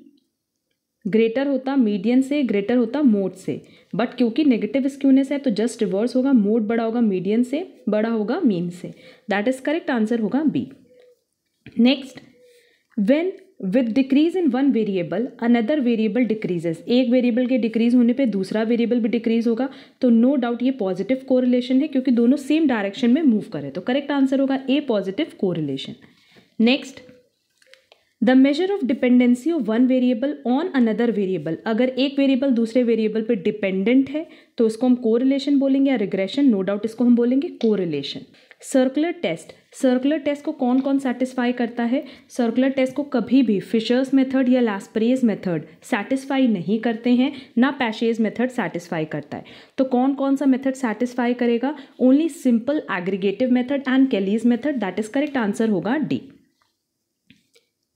ग्रेटर होता मीडियन से ग्रेटर होता मोड से बट क्योंकि नेगेटिव स्क्यूनेस है तो जस्ट रिवर्स होगा मोड बड़ा होगा मीडियन से बड़ा होगा मीन से दैट इज करेक्ट आंसर होगा B next when with decrease in one variable another variable decreases एक वेरिएबल के डिक्रीज होने पे दूसरा वेरिएबल भी डिक्रीज होगा तो नो डाउट ये पॉजिटिव कोरिलेशन है क्योंकि दोनों सेम डायरेक्शन में मूव करें तो करेक्ट आंसर होगा A positive correlation next the measure of dependency of one variable on another variable अगर एक वेरिएबल दूसरे वेरिएबल पर डिपेंडेंट है तो इसको हम कोरिलेशन बोलेंगे या रिग्रेशन नो डाउट इसको हम बोलेंगे correlation circular test circular test को कौन कौन सेटिस्फाई करता है सर्कुलर टेस्ट को कभी भी फिशर्स मेथड या लास्परेज मेथड सेटिस्फाई नहीं करते हैं ना पैशेज मेथड सेटिस्फाई करता है तो कौन कौन सा मेथड सेटिस्फाई करेगा only simple aggregative method and Kelley's method that is correct answer होगा D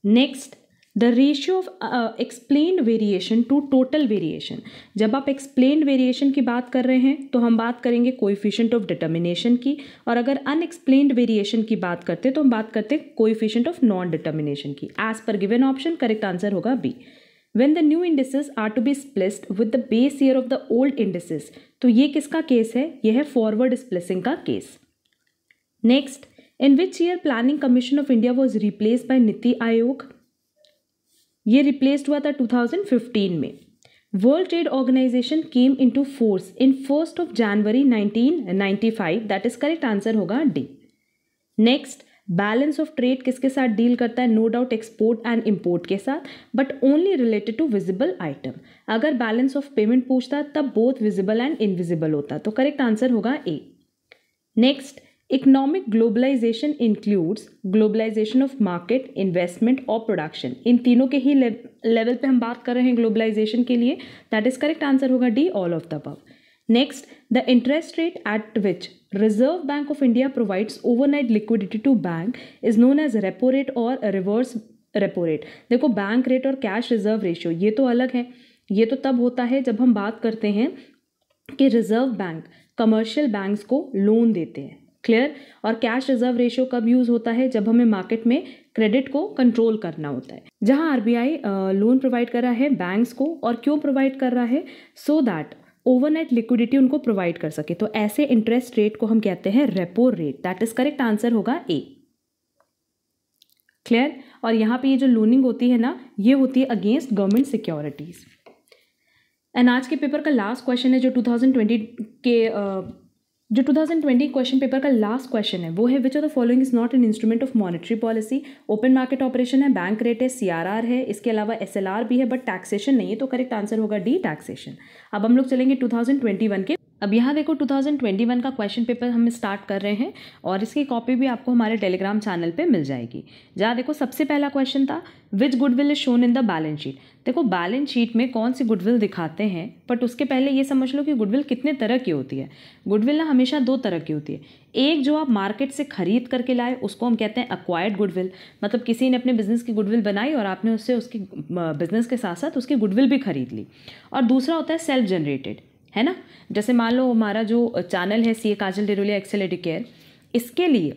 next the ratio of explain variation to total variation जब आप एक्सप्लेन वेरिएशन की बात कर रहे हैं तो हम बात करेंगे कोइफिशियंट ऑफ डिटर्मिनेशन की और अगर अनएक्सप्लेन वेरिएशन की बात करते हैं तो हम बात करते हैं कोइफिशियंट ऑफ नॉन डिटर्मिनेशन की एज पर गिवन ऑप्शन करेक्ट आंसर होगा B when the new indices are to be spliced with the base year of the old indices तो ये किसका केस है यह है फॉरवर्ड स्प्लेसिंग का case next in which year planning commission of India was replace by NITI Aayog ये replaced हुआ था 2015 में world trade organisation came to force in first of January 1995 that is correct answer होगा D next balance of trade किसके साथ deal करता है no doubt export and import के साथ but only related to visible item अगर balance of payment पूछता तब बोथ विजिबल एंड इनविजिबल होता तो करेक्ट आंसर होगा A next economic globalisation includes globalisation of market investment और प्रोडक्शन इन तीनों के ही लेवल पे हम बात कर रहे हैं ग्लोबलाइजेशन के लिए दैट इज करेक्ट आंसर होगा D all of the above next the interest rate at which reserve bank of India provides overnight liquidity to bank is known as repo rate और रिवर्स रेपो रेट देखो bank rate और cash reserve ratio ये तो अलग है ये तो तब होता है जब हम बात करते हैं कि रिजर्व बैंक कमर्शियल बैंक्स को लोन देते हैं क्लियर और कैश रिजर्व रेशियो कब यूज़ होता है जब हमें मार्केट में क्रेडिट को कंट्रोल करना होता है जहां आरबीआई लोन प्रोवाइड कर रहा है बैंक्स को और क्यों प्रोवाइड कर रहा है सो दैट ओवरनाइट लिक्विडिटी उनको प्रोवाइड कर सके तो ऐसे इंटरेस्ट रेट को हम कहते हैं repo rate that is correct answer होगा ए क्लियर और यहाँ पे ये जो लोनिंग होती है ना ये होती है अगेंस्ट गवर्नमेंट सिक्योरिटीज़ एंड आज के पेपर का लास्ट क्वेश्चन है जो 2020 के जो 2020 क्वेश्चन पेपर का लास्ट क्वेश्चन है वो है which of the following is not an instrument of monetary policy open market operation है बैंक रेट है सीआरआर है इसके अलावा एसएलआर भी है बट टैक्सेशन नहीं है तो करेक्ट आंसर होगा डी टैक्सेशन अब हम लोग चलेंगे 2021 के अब यहाँ देखो 2021 का क्वेश्चन पेपर हम स्टार्ट कर रहे हैं और इसकी कॉपी भी आपको हमारे टेलीग्राम चैनल पे मिल जाएगी जहाँ देखो सबसे पहला क्वेश्चन था which goodwill is shown in the balance sheet देखो बैलेंस शीट में कौन सी गुडविल दिखाते हैं बट उसके पहले ये समझ लो कि गुडविल कितने तरह की होती है गुडविल ना हमेशा दो तरह की होती है एक जो आप मार्केट से खरीद करके लाए उसको हम कहते हैं अक्वायर्ड गुडविल मतलब किसी ने अपने बिजनेस की गुडविल बनाई और आपने उससे उसकी बिजनेस के साथ साथ उसकी गुडविल भी खरीद ली और दूसरा होता है सेल्फ जनरेटेड है ना जैसे मान लो हमारा जो चैनल है सी ए काजल डेरोलिया एक्सेल एडिकेयर इसके लिए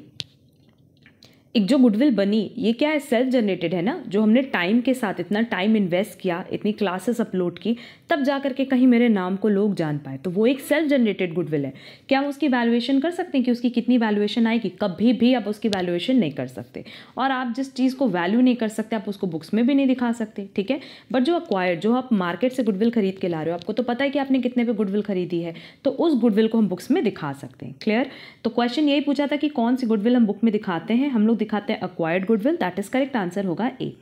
एक जो गुडविल बनी ये क्या है सेल्फ जनरेटेड है ना जो हमने टाइम के साथ इतना टाइम इन्वेस्ट किया इतनी क्लासेस अपलोड की तब जा करके कहीं मेरे नाम को लोग जान पाए तो वो एक सेल्फ जनरेटेड गुडविल है क्या हम उसकी वैल्यूएशन कर सकते हैं कि उसकी कितनी वैल्यूएशन आएगी कभी भी आप उसकी वैल्यूएशन नहीं कर सकते और आप जिस चीज़ को वैल्यू नहीं कर सकते आप उसको बुक्स में भी नहीं दिखा सकते ठीक है बट जो अक्वायर्ड जो आप मार्केट से गुडविल खरीद के ला रहे हो आपको तो पता है कि आपने कितने पर गुडविल खरीदी है तो उस गुडविल को हम बुक्स में दिखा सकते हैं क्लियर तो क्वेश्चन यही पूछा था कि कौन सी गुडविल हम बुक में दिखाते हैं हम लोग दिखाते हैं acquired goodwill that is correct answer होगा A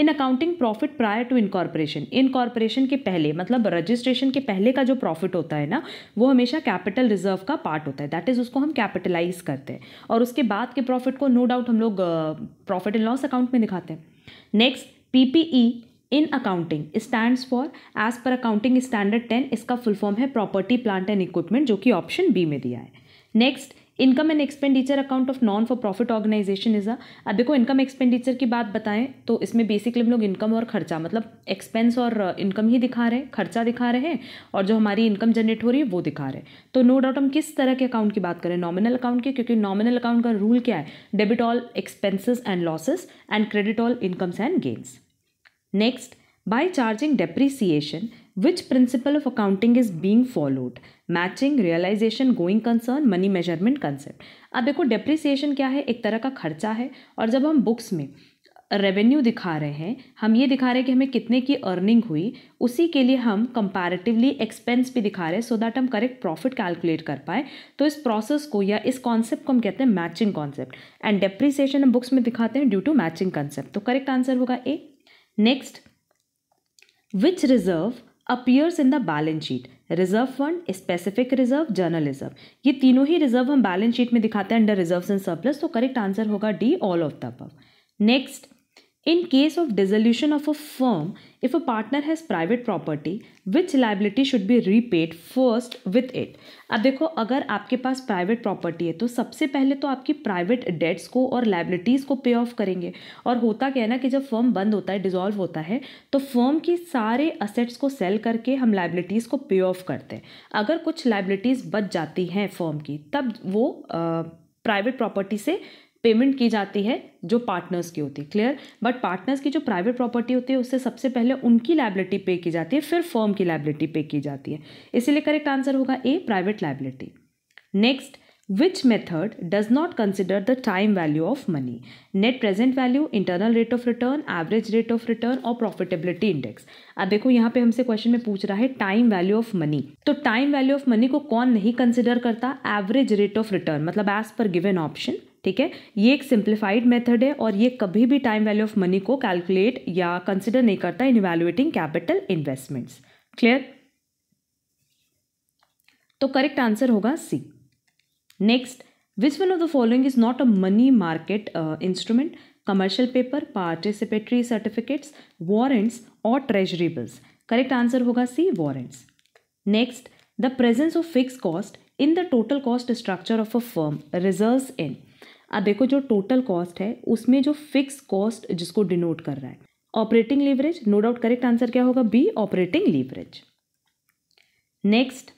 in accounting profit prior to incorporation incorporation के पहले मतलब मतलब रजिस्ट्रेशन के पहले का जो प्रॉफिट होता है ना वो हमेशा कैपिटल रिजर्व का पार्ट होता है दैट इज़ उसको हम कैपिटलाइज करते हैं और उसके बाद के प्रॉफिट को नो डाउट हम लोग प्रॉफिट एंड लॉस अकाउंट में दिखाते हैं next PPE in accounting stand for as per accounting standard ten इसका फुल फॉर्म है प्रॉपर्टी प्लांट एंड इक्विपमेंट जो कि ऑप्शन बी में दिया है next income and expenditure account of non for profit organization is a अब देखो income expenditure की बात बताएं तो इसमें बेसिकली हम लोग इनकम और खर्चा मतलब एक्सपेंस और इनकम uh, ही दिखा रहे हैं खर्चा दिखा रहे हैं और जो हमारी इनकम जनरेट हो रही है वो दिखा रहे हैं तो नो डाउट हम किस तरह के अकाउंट की बात करें नॉमिनल अकाउंट की क्योंकि नॉमिनल अकाउंट का रूल क्या है debit all expenses and losses and credit all incomes and gains next by charging depreciation Which principle of accounting is being followed? Matching realization going concern money measurement concept अब देखो depreciation क्या है एक तरह का खर्चा है और जब हम बुक्स में रेवेन्यू दिखा रहे हैं हम ये दिखा रहे हैं कि हमें कितने की अर्निंग हुई उसी के लिए हम कंपैरेटिवली एक्सपेंस भी दिखा रहे हैं सो दैट हम करेक्ट प्रॉफिट कैलकुलेट कर पाए तो इस प्रोसेस को या इस कॉन्सेप्ट को हम कहते हैं मैचिंग कॉन्सेप्ट एंड डेप्रिसिएशन हम बुक्स में दिखाते हैं ड्यू टू मैचिंग कॉन्सेप्ट तो करेक्ट आंसर होगा A next which reserve appears in the balance sheet reserve fund specific reserve general reserve ये तीनों ही रिजर्व हम बैलेंस शीट में दिखाते हैं अंडर रिजर्व एंड सरप्लस तो करेक्ट आंसर होगा डी ऑल ऑफ द अब next in case of dissolution of a firm if a partner has private property which liability should be repaid first with it अब देखो अगर आपके पास private property है तो सबसे पहले तो आपकी प्राइवेट डेट्स को और लाइबिलिटीज़ को पे ऑफ करेंगे और होता क्या है ना कि जब फर्म बंद होता है डिजॉल्व होता है तो फर्म की सारे असेट्स को सेल करके हम लाइबिलिटीज़ को पे ऑफ करते हैं अगर कुछ लाइबिलिटीज़ बच जाती हैं फर्म की तब वो प्राइवेट प्रॉपर्टी से पेमेंट की जाती है जो पार्टनर्स की होती है क्लियर बट पार्टनर्स की जो प्राइवेट प्रॉपर्टी होती है उससे सबसे पहले उनकी लाइबिलिटी पे की जाती है फिर फर्म की लाइबिलिटी पे की जाती है इसीलिए करेक्ट आंसर होगा A private liability next which method does not consider the time value of money net present value internal rate of return average rate of return और profitability index अब देखो यहाँ पे हमसे क्वेश्चन में पूछ रहा है टाइम वैल्यू ऑफ मनी तो टाइम वैल्यू ऑफ मनी को कौन नहीं कंसिडर करता एवरेज रेट ऑफ रिटर्न मतलब एज पर गिवेन ऑप्शन ठीक है ये एक सिंप्लीफाइड मेथड है और ये कभी भी टाइम वैल्यू ऑफ मनी को कैलकुलेट या कंसिडर नहीं करता in evaluating capital investments clear तो करेक्ट आंसर होगा सी next which one of the following is not a money market instrument commercial paper participatory certificates warrants और ट्रेजरी बिल्स करेक्ट आंसर होगा C warrants next the presence of fix cost in the total cost structure of a firm reserve in अब देखो जो total cost है उसमें जो fix cost जिसको denote कर रहा है operating leverage no doubt correct answer क्या होगा B operating leverage next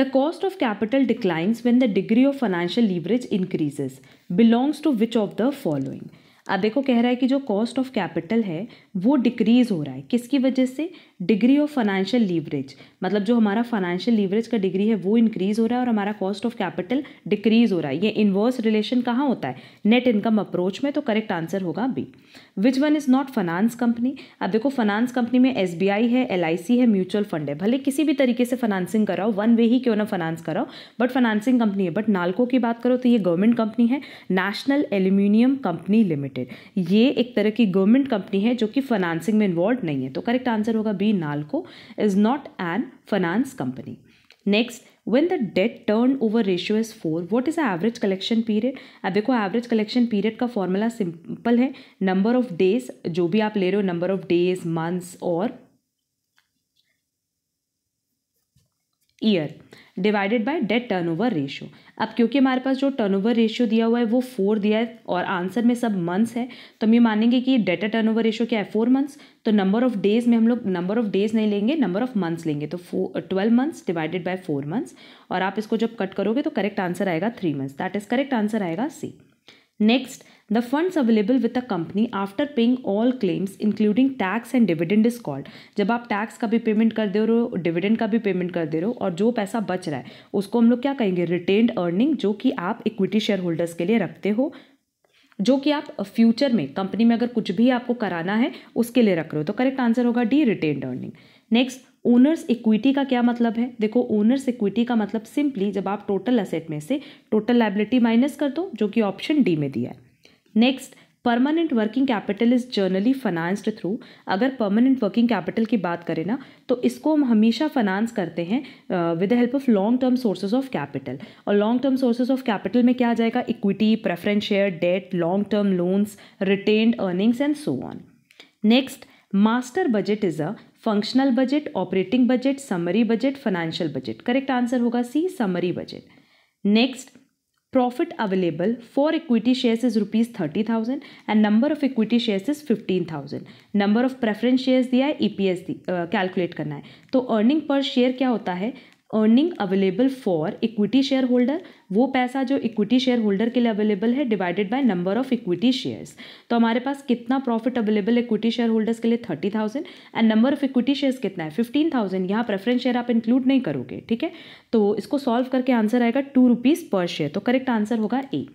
the cost of capital declines when the degree of financial leverage increases belongs to which of the following अब देखो कह रहा है कि जो कॉस्ट ऑफ कैपिटल है वो डिक्रीज़ हो रहा है किसकी वजह से डिग्री ऑफ फाइनेंशियल लीवरेज मतलब जो हमारा फाइनेंशियल लीवरेज का डिग्री है वो इंक्रीज़ हो रहा है और हमारा कॉस्ट ऑफ कैपिटल डिक्रीज़ हो रहा है ये इन्वर्स रिलेशन कहाँ होता है नेट इनकम अप्रोच में तो करेक्ट आंसर होगा B which one is not finance company अब देखो फाइनेंस कंपनी में एस है एल है म्यूचुअल फंड है भले किसी भी तरीके से फाइनेंसिंग कराओ वन वे ही क्यों ना फाइनेंस कराओ बट फाइनेंसिंग कंपनी है बट नालको की बात करो तो ये गवर्नमेंट कंपनी है national aluminium company limited limited ये एक तरह की गवर्नमेंट कंपनी है जो कि फाइनेंसिंग में इन्वॉल्व नहीं है तो करेक्ट आंसर होगा B NALCO is not an finance company next when the debt turn over ratio is four what is average collection period अब देखो एवरेज कलेक्शन पीरियड का फॉर्मूला सिंपल है नंबर ऑफ डेज जो भी आप ले रहे हो नंबर ऑफ डेज मंथ्स और year divided by debt turnover ratio अब क्योंकि हमारे पास जो टर्नओवर रेशियो दिया हुआ है वो फोर दिया है और आंसर में सब मंथ्स है तो हम ये मानेंगे कि डेटा ओवर रेशियो क्या है फोर मंथ्स तो नंबर ऑफ डेज में हम लोग नंबर ऑफ डेज नहीं लेंगे नंबर ऑफ मंथ्स लेंगे तो four twelve months divided by four months और आप इसको जब कट करोगे तो करेक्ट आंसर आएगा three months that is correct answer आएगा C next The funds available with the company after paying all claims including tax and dividend is called. जब आप टैक्स का भी पेमेंट कर दे रहे हो डिविडेंड का भी पेमेंट कर दे रहे हो और जो पैसा बच रहा है उसको हम लोग क्या कहेंगे रिटेन्ड अर्निंग जो कि आप इक्विटी शेयर होल्डर्स के लिए रखते हो जो कि आप फ्यूचर में कंपनी में अगर कुछ भी आपको कराना है उसके लिए रख रहे हो तो करेक्ट आंसर होगा D retained earning next owners equity का क्या मतलब है देखो ओनर्स इक्विटी का मतलब सिंपली जब आप टोटल असेट में से टोटल लाइबिलिटी माइनस कर दो जो कि ऑप्शन डी में दिया है next permanent working capital is generally financed through अगर परमानेंट वर्किंग कैपिटल की बात करें ना तो इसको हम हमेशा फाइनेंस करते हैं with the help of long term sources of capital और long term sources of capital में क्या आ जाएगा equity preference share debt long term loans retained earnings and so on next master budget is a functional budget operating budget summary budget financial budget correct answer होगा C summary budget next profit available for equity shares is rupees 30000 and number of equity shares is 15000 number of preference shares दिया है EPS uh, calculate करना है तो earning per share क्या होता है earning available for equity share holder वो पैसा जो इक्विटी शेयर होल्डर के लिए अवेलेबल है divided by number of equity shares तो हमारे पास कितना profit available equity share holders के लिए thirty thousand and number of equity shares कितना है फिफ्टीन थाउजेंड यहाँ प्रेफरेंस शेयर आप इंक्लूड नहीं करोगे ठीक है तो इसको सॉल्व करके आंसर आएगा टू रुपीज़ पर शेयर तो करेक्ट आंसर होगा A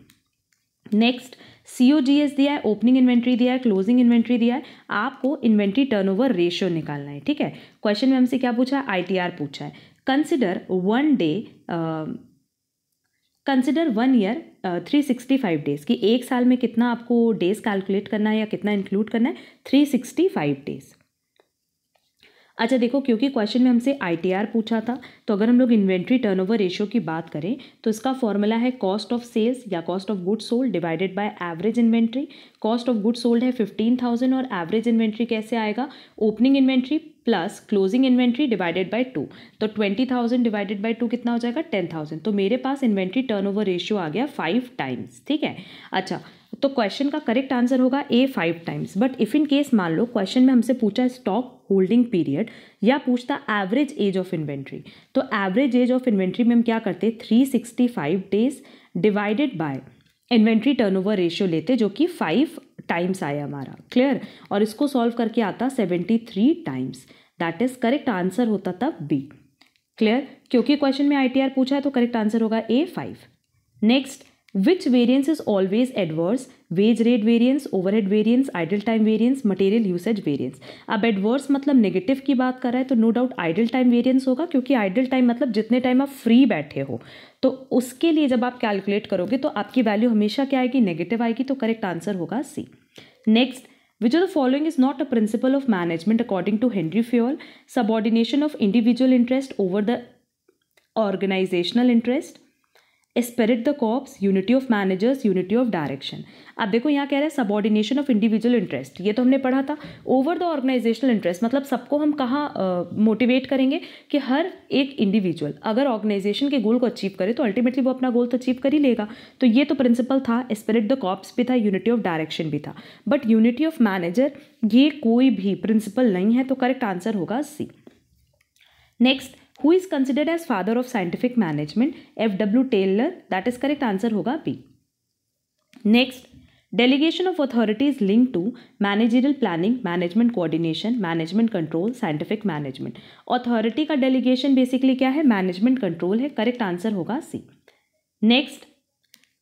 next C O G S दिया है ओपनिंग इन्वेंट्री दिया है क्लोजिंग इन्वेंट्री दिया है आपको इन्वेंट्री टर्नओवर रेशियो निकालना है ठीक है क्वेश्चन में हमसे क्या पूछा है आई टी आर पूछा है consider one day consider one year three sixty five days कि एक साल में कितना आपको डेज़ कैलकुलेट करना है या कितना इंक्लूड करना है थ्री सिक्सटी फाइव डेज़ अच्छा देखो क्योंकि क्वेश्चन में हमसे आई पूछा था तो अगर हम लोग इन्वेंट्री टर्नओवर रेशियो की बात करें तो इसका फॉर्मूला है कॉस्ट ऑफ सेल्स या cost of goods sold divided by average inventory cost of goods sold है फिफ्टीन थाउजेंड और एवरेज इन्वेंट्री कैसे आएगा opening inventory plus closing inventory divided by two तो twenty thousand divided by two कितना हो जाएगा ten thousand तो मेरे पास इन्वेंट्री टर्नओवर रेशियो आ गया फाइव टाइम्स ठीक है अच्छा तो क्वेश्चन का करेक्ट आंसर होगा A five times but if in case मान लो क्वेश्चन में हमसे पूछा स्टॉक होल्डिंग पीरियड या पूछता एवरेज एज ऑफ इन्वेंट्री तो एवरेज एज ऑफ इन्वेंट्री में हम क्या करते three sixty five days divided by inventory turnover ratio लेते जो कि फाइव टाइम्स आया हमारा क्लियर और इसको सॉल्व करके आता seventy three times that is correct answer होता था बी क्लियर क्योंकि क्वेश्चन में आईटीआर पूछा है तो करेक्ट आंसर होगा A five next Which variance is always adverse? Wage rate variance, overhead variance, idle time variance, material usage variance. अब adverse मतलब negative की बात कर रहा है तो no doubt idle time variance होगा क्योंकि idle time मतलब जितने time आप free बैठे हो तो उसके लिए जब आप calculate करोगे तो आपकी value हमेशा क्या आएगी negative आएगी तो correct answer होगा C. Next. Which of the following is not a principle of management according to Henry Fayol? Subordination of individual interest over the organizational interest, esprit de corps unity of managers unity of direction अब देखो यहाँ कह रहे हैं subordination of individual interest ये तो हमने पढ़ा था ओवर द ऑर्गेनाइजेशनल इंटरेस्ट मतलब सबको हम कहाँ मोटिवेट uh, करेंगे कि हर एक इंडिविजुअल अगर ऑर्गेनाइजेशन के गोल को अचीव करे तो अल्टीमेटली वो अपना गोल तो अचीव कर ही लेगा तो ये तो प्रिंसिपल था स्पिरिट द कॉप्स भी था यूनिटी ऑफ डायरेक्शन भी था बट यूनिटी ऑफ मैनेजर ये कोई भी प्रिंसिपल नहीं है तो करेक्ट आंसर होगा सी next who is considered as father of scientific management F W Taylor that is correct answer होगा B next delegation of authority is link to managerial planning management coordination management control scientific management authority का delegation basically क्या है management control है correct answer होगा सी next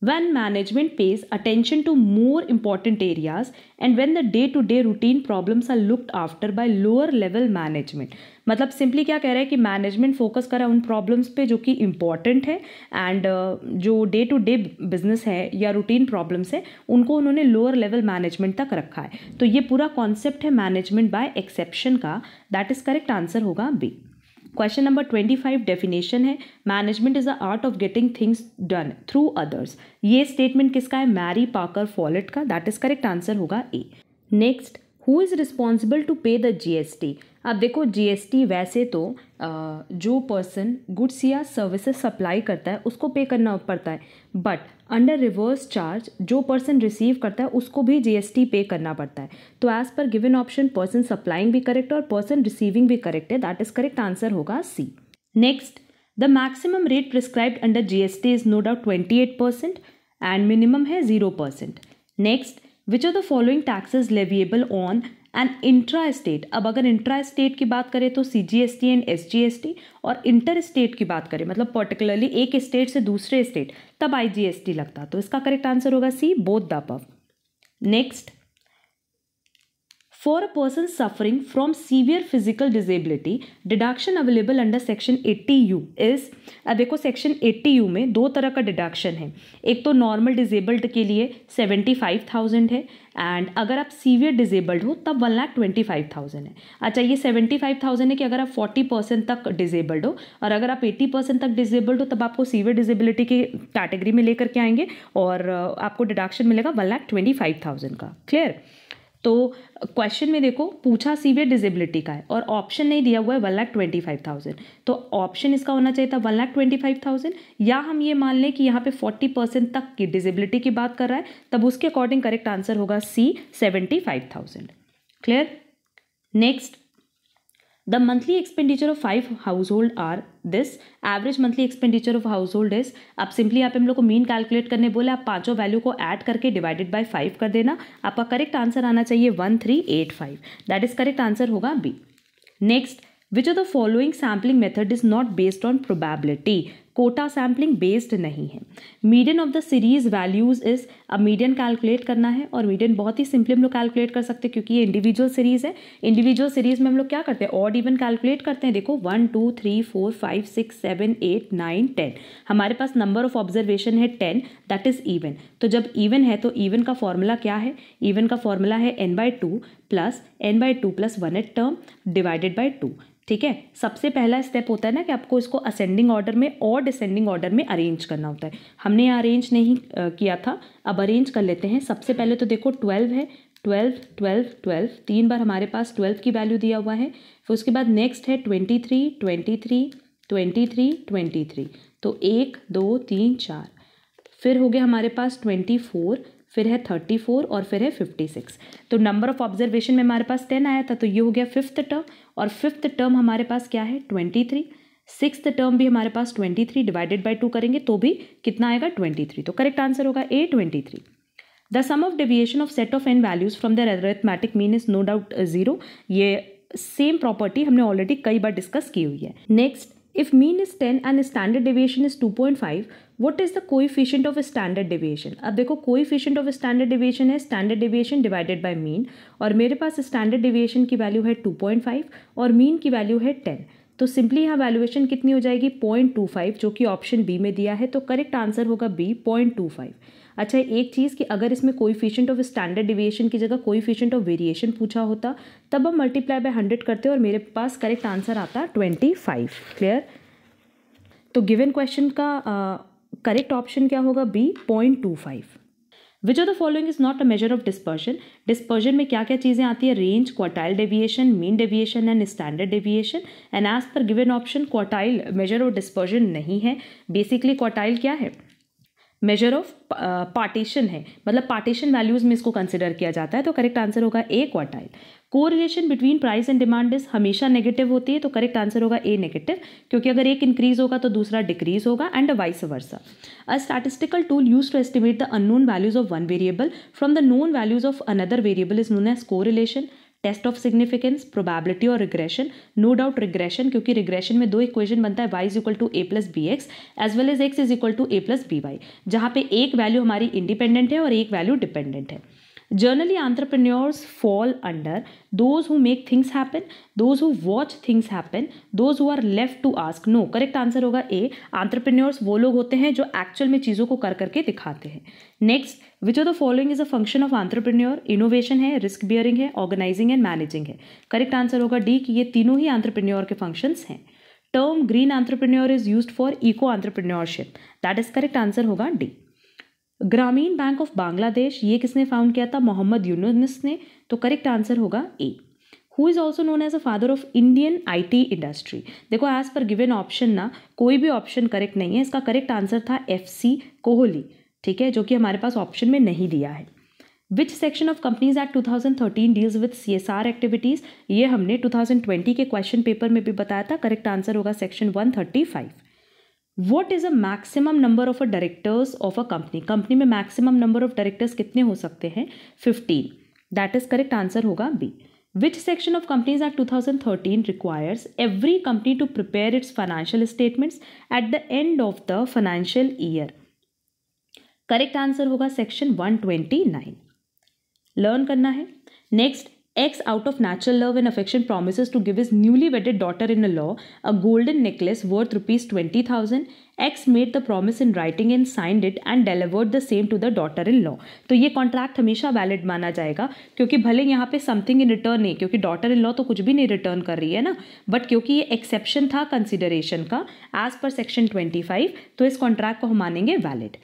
when management pays attention to more important areas and when the day to day routine problems are looked after by lower level management मतलब simply क्या कह रहा है कि मैनेजमेंट फोकस करा उन प्रॉब्लम्स पे जो कि इम्पॉर्टेंट है एंड uh, जो डे टू डे बिजनेस है या रूटीन प्रॉब्लम्स है उनको उन्होंने लोअर लेवल मैनेजमेंट तक रखा है तो ये पूरा कॉन्सेप्ट है मैनेजमेंट बाय एक्सेप्शन का दैट इज़ करेक्ट आंसर होगा B question number twenty five definition है management is the art of getting things done through others ये स्टेटमेंट किसका है मैरी पाकर फॉलेट का दैट इज करेक्ट आंसर होगा A next who is responsible to pay the G S T अब देखो GST वैसे तो जो पर्सन गुड्स या सर्विसेज सप्लाई करता है उसको पे करना पड़ता है बट अंडर रिवर्स चार्ज जो पर्सन रिसीव करता है उसको भी जीएसटी पे करना पड़ता है तो as per given option person supplying भी करेक्ट है और पर्सन रिसीविंग भी करेक्ट है दैट इज़ करेक्ट आंसर होगा सी next the maximum rate prescribe under GST is no doubt twenty eight percent and minimum है zero percent next which are the following taxes leviable on and intra state अब अगर intra state की बात करें तो C G S T and S G S T और inter state की बात करें मतलब पर्टिकुलरली एक स्टेट से दूसरे स्टेट तब आई जी एस टी लगता तो इसका करेक्ट आंसर होगा C both the above next For a person suffering from severe physical disability, deduction available under section 80U is अब देखो section 80U में दो तरह का deduction है एक तो normal disabled के लिए 75,000 है एंड अगर आप सीवियर डिजेबल्ड हो तब one lakh twenty five thousand है अच्छा ये सेवेंटी फाइव थाउजेंड है कि अगर आप फोर्टी परसेंट तक डिजेबल्ड हो और अगर आप एटी परसेंट तक डिजेबल्ड हो तब आपको सीवियर डिजेबिलिटी की कैटेगरी में लेकर के आएंगे और आपको डिडक्शन मिलेगा one lakh twenty five thousand का क्लियर तो क्वेश्चन में देखो पूछा सीवियर डिजेबिलिटी का है और ऑप्शन नहीं दिया हुआ है one lakh twenty five thousand तो ऑप्शन इसका होना चाहिए था one lakh twenty five thousand या हम ये मान लें कि यहाँ पे फोर्टी परसेंट तक की डिजेबिलिटी की बात कर रहा है तब उसके अकॉर्डिंग करेक्ट आंसर होगा C seventy five thousand clear next the monthly expenditure of five household are this average monthly expenditure of household is अब सिंपली आप हम लोग को मीन कैलकुलेट करने बोले आप पांचों वैल्यू को ऐड करके डिवाइडेड बाई फाइव कर देना आपका करेक्ट आंसर आना चाहिए one three eight five that is correct answer होगा B next which are the following sampling method is not based on probability quota sampling based नहीं है median of the series values is अब median calculate करना है और median बहुत ही simply हम लोग कैलकुलेट कर सकते हैं क्योंकि ये इंडिविजुअल सीरीज़ है इंडिविजुअल सीरीज़ में हम लोग क्या करते हैं ऑड इवन कैलकुलेट करते हैं देखो one two three four five six seven eight nine ten हमारे पास नंबर ऑफ ऑब्जर्वेशन है टेन दैट इज़ इवन तो जब इवन है तो इवन का फॉर्मूला क्या है इवन का फॉर्मूला है N by two plus N by two plus one eight term divided by two ठीक है सबसे पहला स्टेप होता है ना कि आपको इसको असेंडिंग ऑर्डर में और डिसेंडिंग ऑर्डर में अरेंज करना होता है हमने यहाँ अरेंज नहीं किया था अब अरेंज कर लेते हैं सबसे पहले तो देखो ट्वेल्व है ट्वेल्व ट्वेल्व ट्वेल्व तीन बार हमारे पास ट्वेल्व की वैल्यू दिया हुआ है फिर उसके बाद नेक्स्ट है twenty three twenty three twenty three twenty three तो एक दो तीन चार फिर हो गया हमारे पास ट्वेंटी फोर फिर है थर्टी फोर और फिर है फिफ्टी सिक्स तो नंबर ऑफ ऑब्जर्वेशन में हमारे पास टेन आया था तो ये हो गया फिफ्थ टर्म और फिफ्थ टर्म हमारे पास क्या है ट्वेंटी थ्री सिक्स टर्म भी हमारे पास twenty three divided by two करेंगे तो भी कितना आएगा ट्वेंटी थ्री तो करेक्ट आंसर होगा A twenty three the sum of deviation of set of N values from the arithmetic mean is no doubt zero ये सेम प्रॉपर्टी हमने already कई बार डिस्कस की हुई है next if mean is ten and standard deviation is two point five what is the coefficient of standard deviation अब देखो coefficient of standard deviation है standard deviation divided by mean और मेरे पास स्टैंडर्ड डिविएशन की वैल्यू है two point five और mean की वैल्यू है टेन तो सिंपली यहाँ वैल्यूएशन कितनी हो जाएगी पॉइंट टू फाइव जो कि ऑप्शन बी में दिया है तो करेक्ट आंसर होगा बी पॉइंट टू फाइव अच्छा एक चीज़ कि अगर इसमें कोई फिशेंट ऑफ स्टैंडर्ड डिविएशन की जगह कोई फिशेंट ऑफ वेरिएशन पूछा होता तब हम मल्टीप्लाई बाय हंड्रेड करते और मेरे पास करेक्ट आंसर आता ट्वेंटी फाइव क्लियर तो गिवन क्वेश्चन का करेक्ट ऑप्शन क्या होगा B point two five which of the following is not a measure of dispersion dispersion में क्या क्या चीज़ें आती है range quartile deviation mean deviation and standard deviation and as पर given option quartile measure of dispersion नहीं है basically quartile क्या है मेजर ऑफ पार्टीशन है मतलब पार्टीशन वैल्यूज में इसको कंसिडर किया जाता है तो करेक्ट आंसर होगा A quartile correlation between price and demand is हमेशा नेगेटिव होती है तो करेक्ट आंसर होगा ए नेगेटिव क्योंकि अगर एक इंक्रीज होगा तो दूसरा डिक्रीज होगा and vice versa a statistical tool use to estimate the unknown values of one variable from the known values of another variable is known as correlation test of significance probability और regression no doubt regression क्योंकि regression में दो equation बनता है Y is equal to A plus B X as well as X is equal to A plus B Y जहाँ पे एक value हमारी इंडिपेंडेंट है और एक वैल्यू डिपेंडेंट है generally entrepreneurs fall under those who make things happen those who watch things happen those who are left to ask no correct answer होगा A entrepreneurs वो लोग होते हैं जो एक्चुअल में चीज़ों को कर करके दिखाते हैं next which are the following is a function of entrepreneur innovation है रिस्क बियरिंग है ऑर्गेनाइजिंग एंड मैनेजिंग है करेक्ट आंसर होगा डी कि ये तीनों ही आंट्रप्रन्योर के फंक्शंस हैं term green entrepreneur is use for eco entrepreneurship that is correct answer होगा D Grameen Bank of Bangladesh ये किसने फाउंड किया था मोहम्मद यूनिस ने तो करेक्ट आंसर होगा A who is also known as a father of Indian I T industry देखो as पर गिवेन ऑप्शन ना कोई भी ऑप्शन करेक्ट नहीं है इसका करेक्ट आंसर था एफ सी कोहली ठीक है जो कि हमारे पास ऑप्शन में नहीं दिया है which section of companies act 2013 deals with C S R activities ये हमने 2020 के क्वेश्चन पेपर में भी बताया था करेक्ट आंसर होगा section 135 what is a maximum number of a directors of a company company में मैक्सिमम नंबर ऑफ डायरेक्टर्स कितने हो सकते हैं fifteen that is correct answer होगा B which section of companies act two thousand thirteen requires every company to prepare its financial statements at the end of the financial year correct answer होगा section 129 learn करना है next x out of natural love and affection promise to give is newly wedded daughter in a law a golden necklace worth rupees twenty thousand X made the promise in writing and signed it and delivered the same to the daughter in law तो ये contract हमेशा valid माना जाएगा क्योंकि भले यहाँ पे something in return है क्योंकि डॉटर इन लॉ तो कुछ भी नहीं रिटर्न कर रही है ना बट क्योंकि ये एक्सेप्शन था कंसिडरेशन का as per section twenty five तो इस कॉन्ट्रैक्ट को हम मानेंगे valid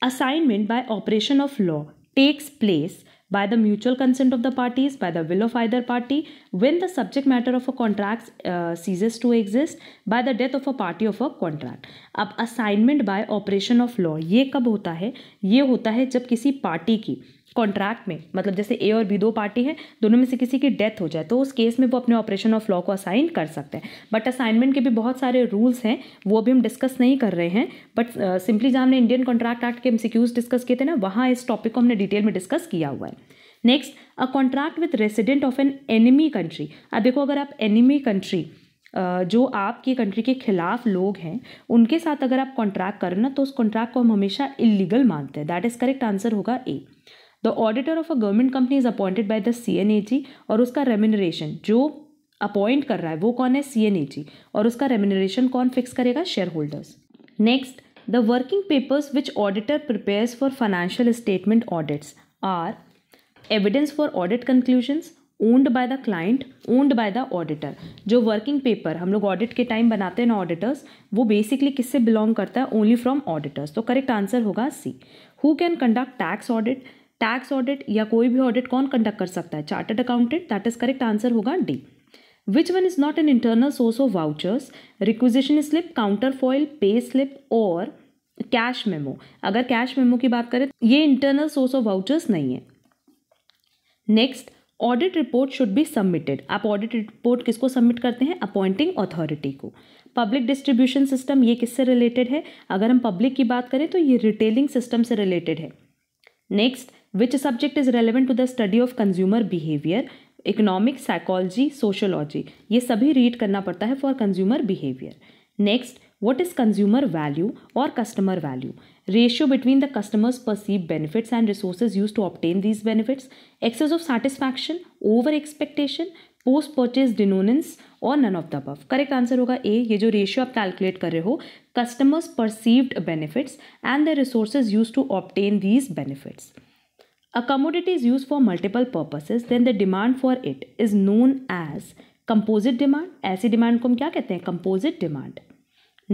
Assignment by operation of law takes place by the mutual consent of the parties, by the will of either party, when the subject matter of a contract uh, ceases to exist, by the death of a party of a contract. अब assignment by operation of law ये कब होता है ये होता है जब किसी पार्टी की कॉन्ट्रैक्ट में मतलब जैसे ए और बी दो पार्टी हैं दोनों में से किसी की डेथ हो जाए तो उस केस में वो अपने ऑपरेशन ऑफ लॉ को असाइन कर सकते हैं बट असाइनमेंट के भी बहुत सारे रूल्स हैं वो भी हम डिस्कस नहीं कर रहे हैं बट सिंपली जहाँ हमने इंडियन कॉन्ट्रैक्ट एक्ट के एमसीक्यूज डिस्कस किए थे ना वहाँ इस टॉपिक को हमने डिटेल में डिस्कस किया हुआ है next a contract with resident of an enemy country अब देखो अगर आप एनिमी कंट्री जो आपकी कंट्री के खिलाफ लोग हैं उनके साथ अगर आप कॉन्ट्रैक्ट करें ना तो उस कॉन्ट्रैक्ट को हम हमेशा इलीगल मानते हैं दैट इज़ करेक्ट आंसर होगा A the auditor of a government company is appointed by the C and A G और उसका रेम्यूनरेशन जो अपॉइंट कर रहा है वो कौन है सी एन ए जी और उसका रेम्यूनरेशन कौन फिक्स करेगा shareholders next the working papers which auditor prepares for financial statement audits are evidence for audit conclusions owned by the client owned by the auditor जो working paper हम लोग audit के time बनाते हैं ना auditors वो basically किससे belong करता है ओनली फ्रॉम ऑडिटर्स तो करेक्ट आंसर होगा C who can conduct tax audit tax audit या कोई भी ऑडिट कौन कंडक्ट कर सकता है chartered accountant that is correct answer होगा D which one is not an internal source of vouchers requisition slip counterfoil pay slip और cash memo अगर कैश मेमो की बात करें ये इंटरनल सोर्स ऑफ वाउचर्स नहीं है next audit report should be submitted आप ऑडिट रिपोर्ट किसको सबमिट करते हैं अपॉइंटिंग अथॉरिटी को पब्लिक डिस्ट्रीब्यूशन सिस्टम ये किससे रिलेटेड है अगर हम पब्लिक की बात करें तो ये रिटेलिंग सिस्टम से रिलेटेड है next which subject is relevant to the study of consumer behaviour economic psychology sociology ये सभी रीड करना पड़ता है for consumer behaviour next what is consumer value और customer value ratio between the customers perceive benefits and resources use to obtain these benefits excess of satisfaction over expectation post purchase dissonance और none of the above correct answer होगा ए ये जो ratio आप calculate कर रहे हो customers perceived benefits and the resource use to obtain these benefits A commodity is used for multiple purposes, then the demand for it is known as composite demand. ऐसी demand को हम क्या कहते हैं Composite demand.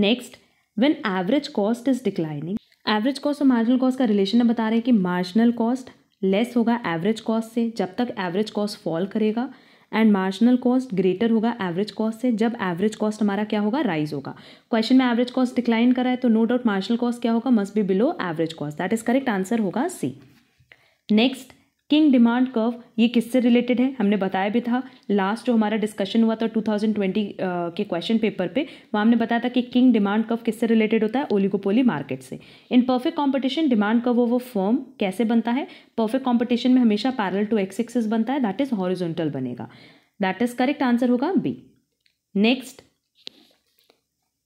Next, when average cost is declining, average cost और marginal cost का relation हम बता रहे हैं कि marginal cost less होगा average cost से जब तक average cost fall करेगा एंड मार्जिनल कॉस्ट ग्रेटर होगा एवरेज कॉस्ट से जब एवरेज कॉस्ट हमारा क्या होगा राइज होगा क्वेश्चन में एवरेज कॉस्ट डिक्लाइन करा है तो नो डाउट मार्जिनल कॉस्ट क्या होगा must be below average cost that is correct answer होगा सी नेक्स्ट किंग डिमांड कर्व ये किससे रिलेटेड है हमने बताया भी था लास्ट जो हमारा डिस्कशन हुआ था 2020 के क्वेश्चन पेपर पे वहाँ हमने बताया था कि किंग डिमांड कर्व किससे रिलेटेड होता है ओलिगोपोली मार्केट से in perfect competition demand curve वो फॉर्म कैसे बनता है परफेक्ट कंपटीशन में हमेशा पैरल टू एक्स बनता है दैट इज हॉरिजोंटल बनेगा दैट इज करेक्ट आंसर होगा B next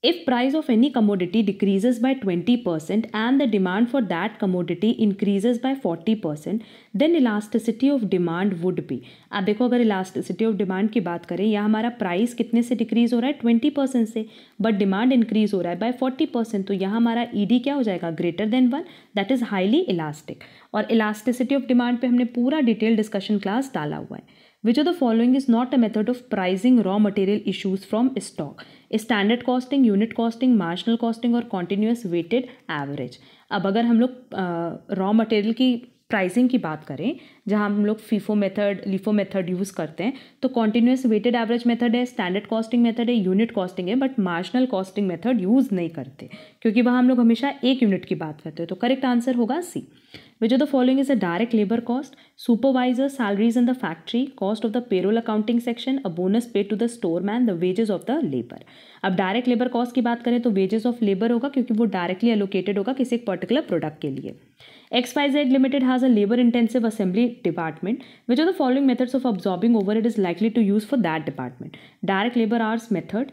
If price of any commodity decreases by 20% and the demand for that commodity increases by 40%, then elasticity of demand would be. अब देखो अगर elasticity of demand की बात करें या हमारा price कितने से decrease हो रहा है 20% से but demand increase हो रहा है by 40% तो यहाँ हमारा ED क्या हो जाएगा greater than one that is highly elastic और elasticity of demand पे हमने पूरा detailed discussion class डाला हुआ है Which of the following is not a method of pricing raw material issues from stock? A standard costing, unit costing, marginal costing or continuous weighted average. अब अगर हम लोग रॉ मटेरियल की pricing की बात करें जहाँ हम लोग FIFO method LIFO method use करते हैं तो कॉन्टिन्यूस वेटेड एवरेज मेथड है स्टैंडर्ड कॉस्टिंग मेथड है यूनिट कॉस्टिंग है but marginal costing method use नहीं करते क्योंकि वह हम लोग हमेशा एक यूनिट की बात करते हैं तो करेक्ट आंसर होगा C which of the following is a direct labour cost supervisor salaries in the factory cost of the payroll accounting section a bonus paid to the store man the wages of the labour अब direct labour cost की बात करें तो wages of labour होगा क्योंकि वो directly allocated होगा किसी एक पर्टिकुलर प्रोडक्ट के लिए XYZ Limited has labour intensive assembly department which are the following following of absorbing over it is likely to use for that department? Direct labour hours method,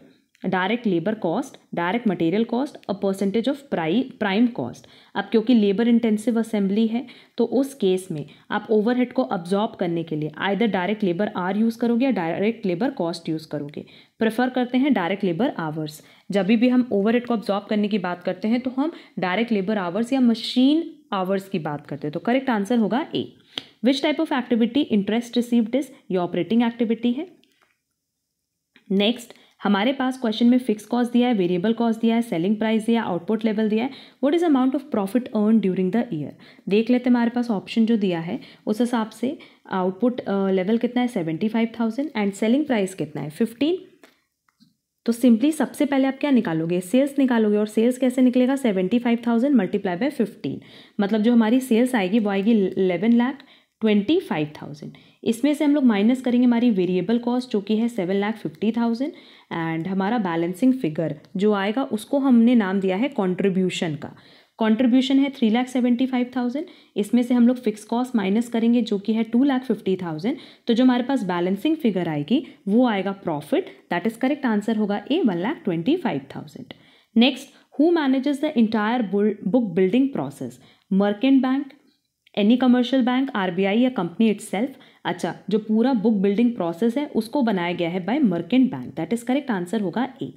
direct labour cost direct material cost और percentage of प्राई prime cost अब क्योंकि labour intensive assembly है तो उस case में आप overhead को अब्जॉर्ब करने के लिए either direct labour or use करोगे या डायरेक्ट लेबर कॉस्ट यूज़ करोगे प्रेफर करते हैं डायरेक्ट लेबर आवर्स जब भी हम ओवरहेड को अब्जॉर्ब करने की बात करते हैं तो हम डायरेक्ट लेबर आवर्स या मशीन आवर्स की बात करते हैं तो करेक्ट आंसर होगा A which type of activity interest received is ये ऑपरेटिंग एक्टिविटी है नेक्स्ट हमारे पास क्वेश्चन में फिक्स कॉस्ट दिया है वेरिएबल कॉस्ट दिया है सेलिंग प्राइस दिया है आउटपुट लेवल दिया है what is amount of profit earn during the year देख लेते हैं हमारे पास ऑप्शन जो दिया है उस हिसाब से आउटपुट लेवल uh, कितना है seventy five thousand and selling price कितना है फिफ्टीन तो सिंपली सबसे पहले आप क्या निकालोगे सेल्स निकालोगे और सेल्स कैसे निकलेगा seventy five thousand multiply by fifteen मतलब जो हमारी सेल्स आएगी वो आएगी eleven lakh twenty five thousand इसमें से हम लोग माइनस करेंगे हमारी वेरिएबल कॉस्ट जो कि है seven lakh fifty thousand and हमारा बैलेंसिंग फिगर जो आएगा उसको हमने नाम दिया है कॉन्ट्रीब्यूशन का कॉन्ट्रीब्यूशन है three lakh seventy five thousand इसमें से हम लोग फिक्स कॉस्ट माइनस करेंगे जो कि है टू लाख फिफ्टी थाउजेंड तो जो हमारे पास बैलेंसिंग फिगर आएगी वो आएगा profit that is correct answer होगा A one lakh twenty five thousand next who manages the entire book building process merchant bank any commercial bank RBI या कंपनी सेल्फ अच्छा जो पूरा बुक बिल्डिंग प्रोसेस है उसको बनाया गया है by merchant bank that is correct answer होगा A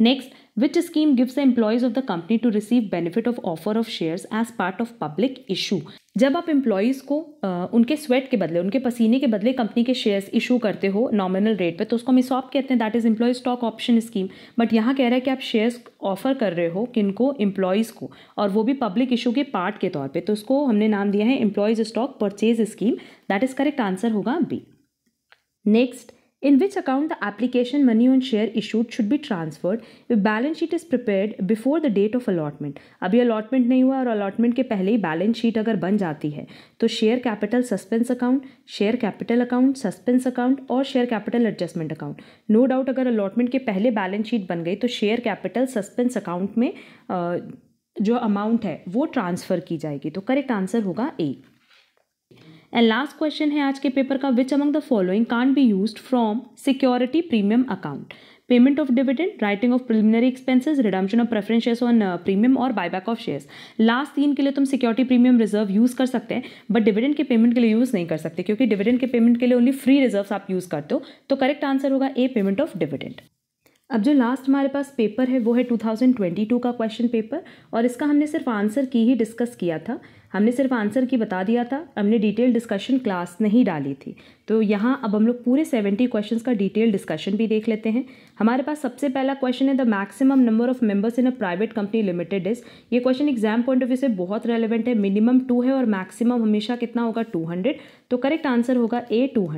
next which scheme gives the employees of the company to receive benefit of offer of shares as part of public issue जब आप employees को आ, उनके स्वेट के बदले उनके पसीने के बदले कंपनी के शेयर्स इशू करते हो नॉमिनल रेट पे तो उसको हम इसॉप कहते हैं that is employee stock option scheme but यहाँ कह रहा है कि आप शेयर्स ऑफर कर रहे हो किनको एम्प्लॉयज़ को और वो भी पब्लिक इशू के पार्ट के तौर पे तो उसको हमने नाम दिया है employees stock purchase scheme that is correct answer होगा बी नेक्स्ट in which account the application money on share issued should be transferred if balance sheet is prepared before the date of allotment अभी allotment नहीं हुआ और allotment के पहले ही balance sheet अगर बन जाती है तो share capital suspense account share capital account suspense account और share capital adjustment account no doubt अगर allotment के पहले balance sheet बन गई तो share capital suspense account में जो amount है वो transfer की जाएगी तो correct answer होगा ए एंड लास्ट क्वेश्चन है आज के पेपर का which among the following can't be use from security premium account payment of dividend writing off preliminary expenses redemption of preference shares on premium और buyback of shares last तीन के लिए तुम security premium reserve use कर सकते हैं but dividend के payment के लिए यूज़ नहीं कर सकते क्योंकि डिविडेंड के पेमेंट के लिए ओनली फ्री रिजर्व आप यूज़ करते हो तो करेक्ट आंसर होगा ए पेमेंट ऑफ डिविडेंड अब जो लास्ट हमारे पास पेपर है वो है 2022 का क्वेश्चन पेपर और इसका हमने सिर्फ आंसर की ही डिस्कस किया था हमने सिर्फ आंसर की बता दिया था हमने डिटेल डिस्कशन क्लास नहीं डाली थी तो यहाँ अब हम लोग पूरे 70 क्वेश्चंस का डिटेल डिस्कशन भी देख लेते हैं हमारे पास सबसे पहला क्वेश्चन है the maximum number of members in a private company limited is ये question exam point of view से बहुत रेलिवेंट है मिनिमम टू है और मैक्सिमम हमेशा कितना होगा टू तो करेक्ट आंसर होगा ए टू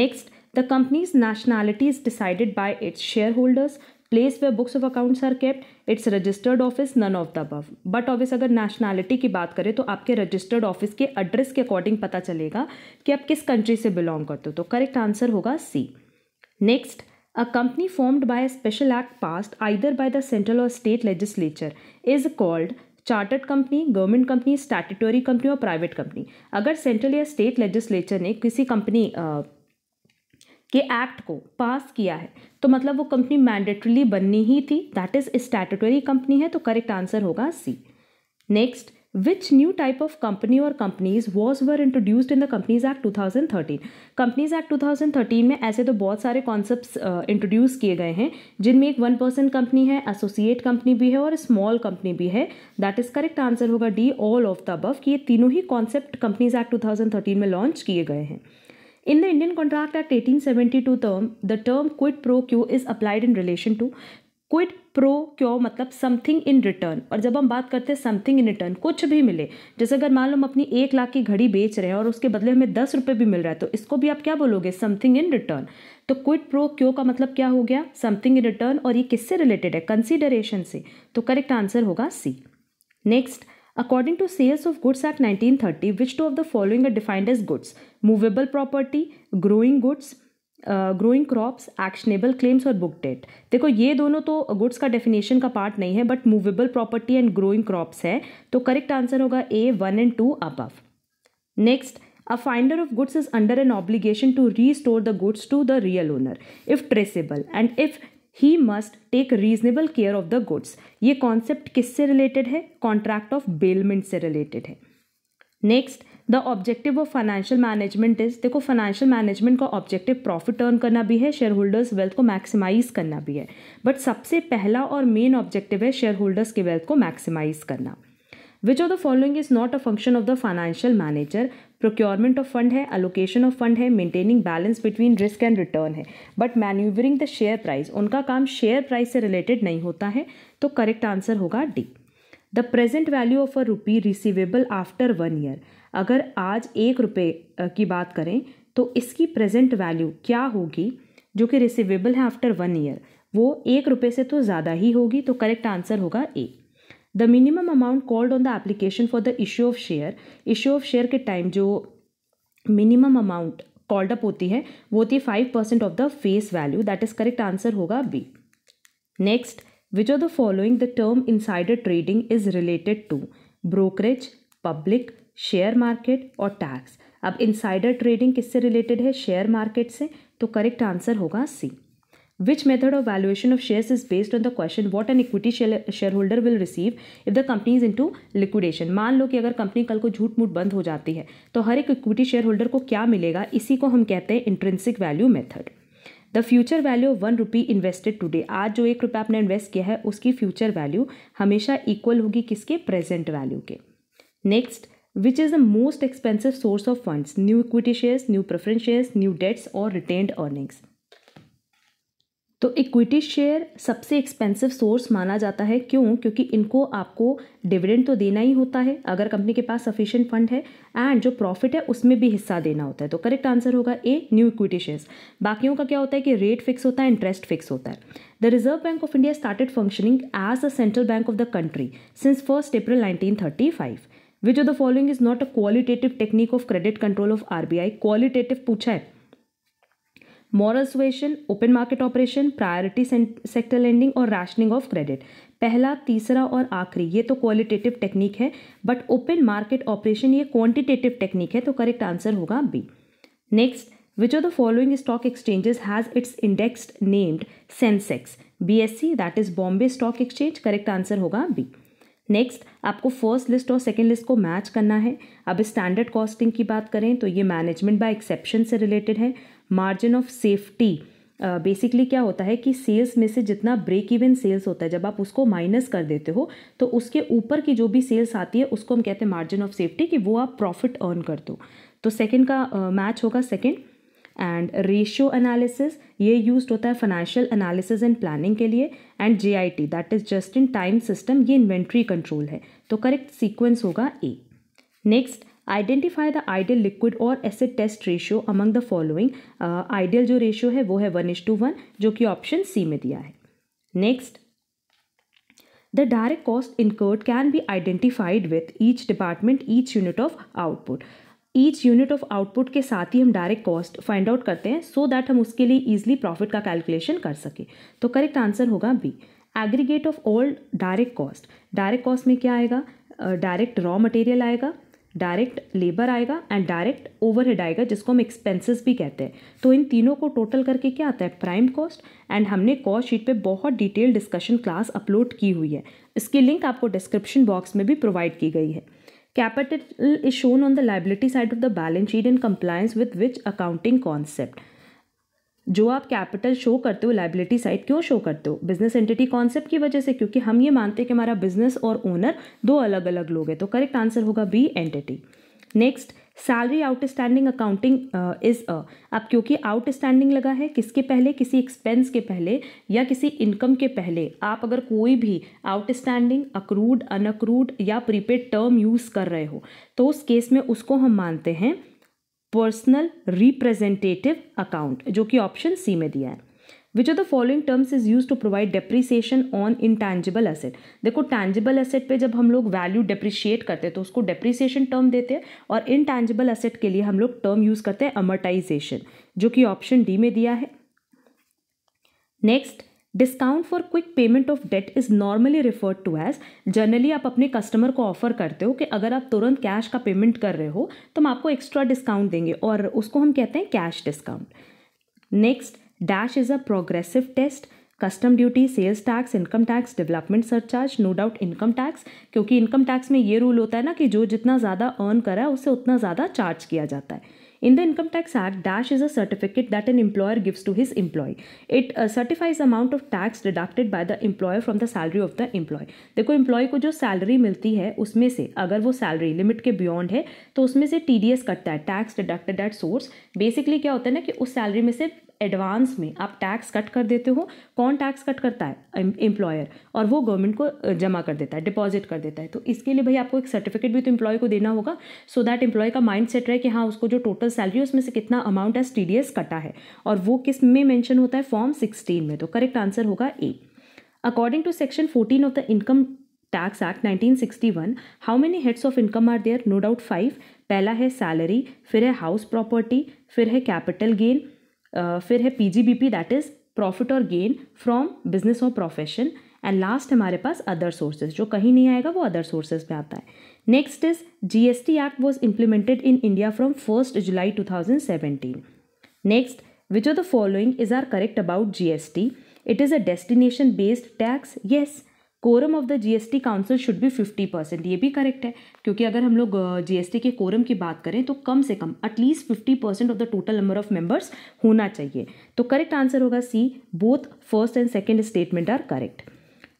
नेक्स्ट The company's nationality is decided by its shareholders, place where books of accounts are kept, its registered office, none of the above. But obviously अगर nationality की बात करें तो आपके registered office के address के according पता चलेगा कि आप किस country से belong करते हो तो correct answer होगा C. Next, A company formed by a special act passed either by the central or state legislature is called chartered company government company statutory company और प्राइवेट कंपनी अगर central या state legislature ने किसी company के act को पास किया है तो मतलब वो कंपनी मैंडेटरीली बननी ही थी दैट इज स्टैटरी कंपनी है तो करेक्ट आंसर होगा सी next which new type of company और companies was were introduced in the companies act 2013 companies act 2013 में ऐसे तो बहुत सारे कॉन्सेप्ट इंट्रोड्यूस किए गए हैं जिनमें एक वन पर्सन कंपनी है एसोसिएट कंपनी भी है और स्मॉल कंपनी भी है दैट इज करेक्ट आंसर होगा डी ऑल ऑफ द अबव कि ये तीनों ही कॉन्सेप्ट कंपनीज एक्ट 2013 में लॉन्च किए गए हैं In the Indian Contract Act 1872 term, the term quid pro quo is applied in relation to quid pro quo मतलब समथिंग इन रिटर्न और जब हम बात करते हैं समथिंग इन रिटर्न कुछ भी मिले जैसे अगर मान लो हम अपनी एक लाख की घड़ी बेच रहे हैं और उसके बदले हमें दस रुपये भी मिल रहा है तो इसको भी आप क्या बोलोगे समथिंग इन रिटर्न तो क्विट प्रो क्यों का मतलब क्या हो गया समथिंग इन रिटर्न और ये किससे रिलेटेड है कंसिडरेशन से तो करेक्ट आंसर होगा सी नेक्स्ट According to Sales of Goods Act 1930, which two of the following are defined as goods? Movable property, growing goods, uh, growing crops, actionable claims, or book debt. देखो ये दोनों तो goods का definition का part नहीं है but movable property and growing crops है तो correct answer होगा A one and two above. Next, A finder of goods is under an obligation to restore the goods to the real owner if traceable and if he must take reasonable care of the goods ये concept किससे related है contract of bailment से related है next the objective of financial management is देखो financial management का objective profit turn करना भी है शेयर होल्डर्स वेल्थ को मैक्सिमाइज करना भी है बट सबसे पहला और मेन ऑब्जेक्टिव है शेयर होल्डर्स के वेल्थ को मैक्सिमाइज करना which of the following is not a function of the financial manager procurement of fund है अलोकेशन ऑफ फंड है maintaining balance between risk and return है but manoeuvring the share price उनका काम share price से related नहीं होता है तो करेक्ट आंसर होगा D the present value of a rupee receivable after one year अगर आज एक रुपये की बात करें तो इसकी प्रेजेंट वैल्यू क्या होगी जो कि रिसीवेबल है आफ्टर वन ईयर वो एक रुपये से तो ज़्यादा ही होगी तो करेक्ट आंसर होगा A the minimum amount called on the application for the issue of share issue of share के टाइम जो मिनिमम अमाउंट कॉल्ड अप होती है वो होती है five percent of the face value that is correct answer होगा B next which are the following the term insider trading is related to brokerage public share market और tax अब insider trading किससे related है share market से तो correct answer होगा सी Which method of valuation of shares is based on the question what an equity shareholder will receive if the company is into liquidation? मान लो कि अगर company कल को झूठ मूठ बंद हो जाती है तो हर एक इक्विटी शेयर होल्डर को क्या मिलेगा इसी को हम कहते हैं intrinsic value method the future value of one rupee invested today आज जो एक रुपये आपने इन्वेस्ट किया है उसकी फ्यूचर वैल्यू हमेशा इक्वल होगी किसके प्रेजेंट वैल्यू के next which is the most expensive source of funds new equity shares new preference shares new debts और रिटेन्ड अर्निंग्स तो इक्विटी शेयर सबसे एक्सपेंसिव सोर्स माना जाता है क्यों क्योंकि इनको आपको डिविडेंड तो देना ही होता है अगर कंपनी के पास सफिशियंट फंड है एंड जो प्रॉफिट है उसमें भी हिस्सा देना होता है तो करेक्ट आंसर होगा ए न्यू इक्विटी शेयर्स बाकियों का क्या होता है कि रेट फिक्स होता है इंटरेस्ट फिक्स होता है the Reserve bank of India started functioning as a central bank of the country since first April nineteen thirty five which of the following is not a qualitative technique of credit control of R B qualitative पूछा है moral suasion open market operation priority sector lending और rationing of credit पहला तीसरा और आखिरी ये तो qualitative technique है बट ओपन मार्केट ऑपरेशन ये क्वांटिटेटिव टेक्निक है तो करेक्ट आंसर होगा B next which the following stock exchanges has its indexed named Sensex B S C that is Bombay stock exchange correct answer होगा बी नेक्स्ट आपको first list और second list को match करना है अब स्टैंडर्ड कॉस्टिंग की बात करें तो ये मैनेजमेंट बाय एक्सेप्शन से रिलेटेड है मार्जिन ऑफ सेफ्टी बेसिकली क्या होता है कि सेल्स में से जितना ब्रेक इवन सेल्स होता है जब आप उसको माइनस कर देते हो तो उसके ऊपर की जो भी सेल्स आती है उसको हम कहते हैं मार्जिन ऑफ सेफ्टी कि वो आप प्रॉफिट अर्न कर दो तो सेकेंड का मैच uh, होगा सेकेंड एंड रेशियो एनालिसिस ये यूज होता है फाइनेंशियल एनालिसिस एंड प्लानिंग के लिए and J I T that is just in time system ये इन्वेंट्री कंट्रोल है तो करेक्ट सीक्वेंस होगा A next identify the ideal liquid और acid test ratio among the following ideal जो ratio है वो है वन इज टू वन जो कि ऑप्शन सी में दिया है next the direct cost incurred can be identified with each department each unit of output each unit of output के साथ ही हम डायरेक्ट कॉस्ट फाइंड आउट करते हैं सो so दैट हम उसके लिए ईजिली प्रॉफिट का कैलकुलेशन कर सकें तो करेक्ट आंसर होगा B aggregate of all direct cost direct cost में क्या आएगा डायरेक्ट रॉ मटेरियल आएगा डायरेक्ट लेबर आएगा एंड डायरेक्ट ओवरहेड आएगा जिसको हम एक्सपेंसेस भी कहते हैं तो इन तीनों को टोटल करके क्या आता है प्राइम कॉस्ट एंड हमने कॉस्ट शीट पे बहुत डिटेल डिस्कशन क्लास अपलोड की हुई है इसकी लिंक आपको डिस्क्रिप्शन बॉक्स में भी प्रोवाइड की गई है capital is shown on the liability side of the balance sheet in compliance with which accounting concept जो आप कैपिटल शो करते हो लाइबिलिटी साइड क्यों शो करते हो बिजनेस एंटिटी कॉन्सेप्ट की वजह से क्योंकि हम ये मानते हैं कि हमारा बिजनेस और ओनर दो अलग अलग लोग हैं तो करेक्ट आंसर होगा B entity next salary outstanding accounting is a अब क्योंकि आउटस्टैंडिंग लगा है किसके पहले किसी एक्सपेंस के पहले या किसी इनकम के पहले आप अगर कोई भी आउटस्टैंडिंग अक्रूड अनअक्रूड या प्रीपेड टर्म यूज़ कर रहे हो तो उस केस में उसको हम मानते हैं पर्सनल रिप्रेजेंटेटिव अकाउंट जो कि ऑप्शन सी में दिया है which are the following terms is use to provide depreciation on intangible asset देखो टैंजिबल एसेट पे जब हम लोग वैल्यू डेप्रिशिएट करते हैं तो उसको डेप्रिसिएशन टर्म देते हैं और इंटेंजिबल एसेट के लिए हम लोग टर्म यूज करते हैं अमर्टाइजेशन जो कि ऑप्शन डी में दिया है next discount for quick payment of debt is normally referred to as generally आप अपने कस्टमर को ऑफर करते हो कि अगर आप तुरंत कैश का पेमेंट कर रहे हो तो हम आपको एक्स्ट्रा डिस्काउंट देंगे और उसको हम कहते हैं cash discount next dash is a progressive test custom duty sales tax income tax development surcharge no doubt income tax क्योंकि इनकम टैक्स में ये रूल होता है ना कि जो जितना ज़्यादा अर्न करा है उससे उतना ज़्यादा चार्ज किया जाता है In the Income Tax Act, dash is a certificate that an employer gives to his employee. It uh, certifies the amount of tax deducted by the employer from the salary of the employee. देखो employee को जो salary मिलती है उसमें से अगर वो salary limit के beyond है तो उसमें से TDS कटता है tax deducted at source basically क्या होता है ना कि उस salary में से एडवांस में आप टैक्स कट कर देते हो कौन टैक्स कट करता है एम्प्लॉयर और वो गवर्नमेंट को जमा कर देता है डिपॉजिट कर देता है तो इसके लिए भाई आपको एक सर्टिफिकेट भी तो एम्प्लॉय को देना होगा सो दैट एम्प्लॉय का माइंड सेट रहे कि हाँ उसको जो टोटल सैलरी है उसमें से कितना अमाउंट एस टी कटा है और वो किस में मैंशन होता है फॉर्म सिक्सटीन में तो करेक्ट आंसर होगा A according to section fourteen of the income tax act 1961 how many heads of income are there no doubt five पहला है सैलरी फिर है हाउस प्रॉपर्टी फिर है कैपिटल गेन Uh, फिर है P G B P that is profit और gain from business और प्रोफेशन एंड लास्ट हमारे पास अदर सोर्सेज जो कहीं नहीं आएगा वो अदर सोर्सेज पे आता है next is G S T act was implemented in India from first July two thousand seventeen next which are the following is are correct about G S T it is a destination based tax yes quorum of the GST council should be fifty percent ये भी correct है क्योंकि अगर हम लोग GST के quorum की बात करें तो कम से कम at least fifty percent of the total number of members होना चाहिए तो करेक्ट आंसर होगा C both first and second statement are correct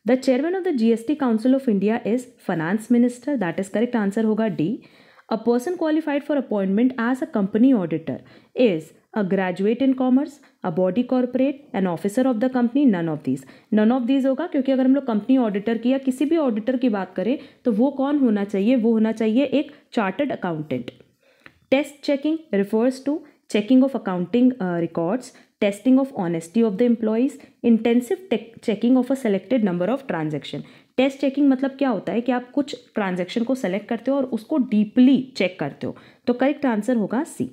the chairman of the GST council of India is finance minister that is correct answer होगा D a person qualified for appointment as a company auditor is a graduate in commerce, a body corporate, an officer of the company, none of these. None of these होगा क्योंकि अगर हम लोग company auditor की या किसी भी auditor की बात करें तो वो कौन होना चाहिए वो होना चाहिए एक chartered accountant test checking refers to checking of accounting uh, records, testing of honesty of the employees, intensive checking of a selected number of transaction. Test checking मतलब क्या होता है कि आप कुछ ट्रांजैक्शन को सेलेक्ट करते हो और उसको डीपली चेक करते हो तो करेक्ट आंसर होगा सी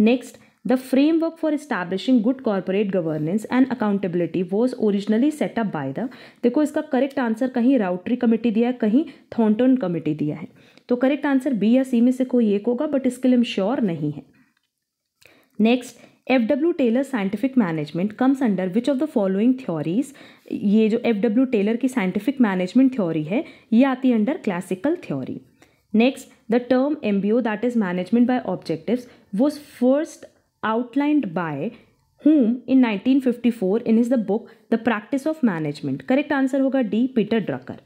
next the framework for establishing good corporate governance and accountability was originally set up by the देखो इसका करेक्ट आंसर कहीं राउटरी कमेटी दिया है कहीं थॉन्टन कमेटी दिया है तो करेक्ट आंसर बी या सी में से कोई एक होगा बट इसके लिए हम श्योर नहीं है next F W Taylor scientific management comes under which of the following theories ये जो एफ डब्ल्यू टेलर की साइंटिफिक मैनेजमेंट थ्योरी है ये आती है under classical theory next the term M B O that is management by objective was first outlined by whom in 1954 in his the book The Practice of Management. Correct answer होगा D. Peter Drucker.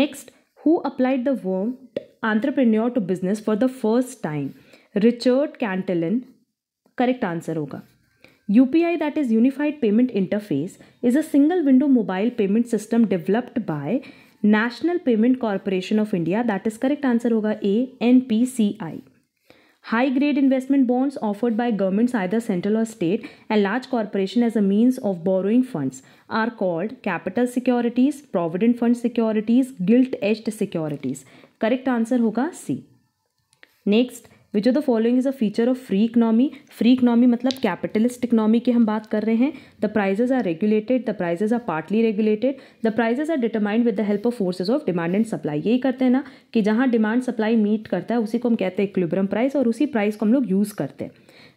Next, who applied the word entrepreneur to business for the first time? Richard Cantillon. Correct answer होगा. UPI that is Unified Payment Interface is a single window mobile payment system developed by National Payment Corporation of India. That is correct answer होगा A. NPCI. High grade investment bonds offered by governments, either central or state, and large corporation as a means of borrowing funds are called capital securities, provident fund securities, gilt edged securities. Correct answer होगा C. Next, which of the following is a feature of free economy free economy मतलब capitalist economy की हम बात कर रहे हैं the prices are regulated the prices are partly regulated the prices are determined with the help of forces of demand and supply यही करते हैं ना कि जहाँ डिमांड सप्लाई मीट करता है उसी को हम कहते हैं इक्लिब्रम प्राइस और उसी प्राइस को हम लोग यूज़ करते हैं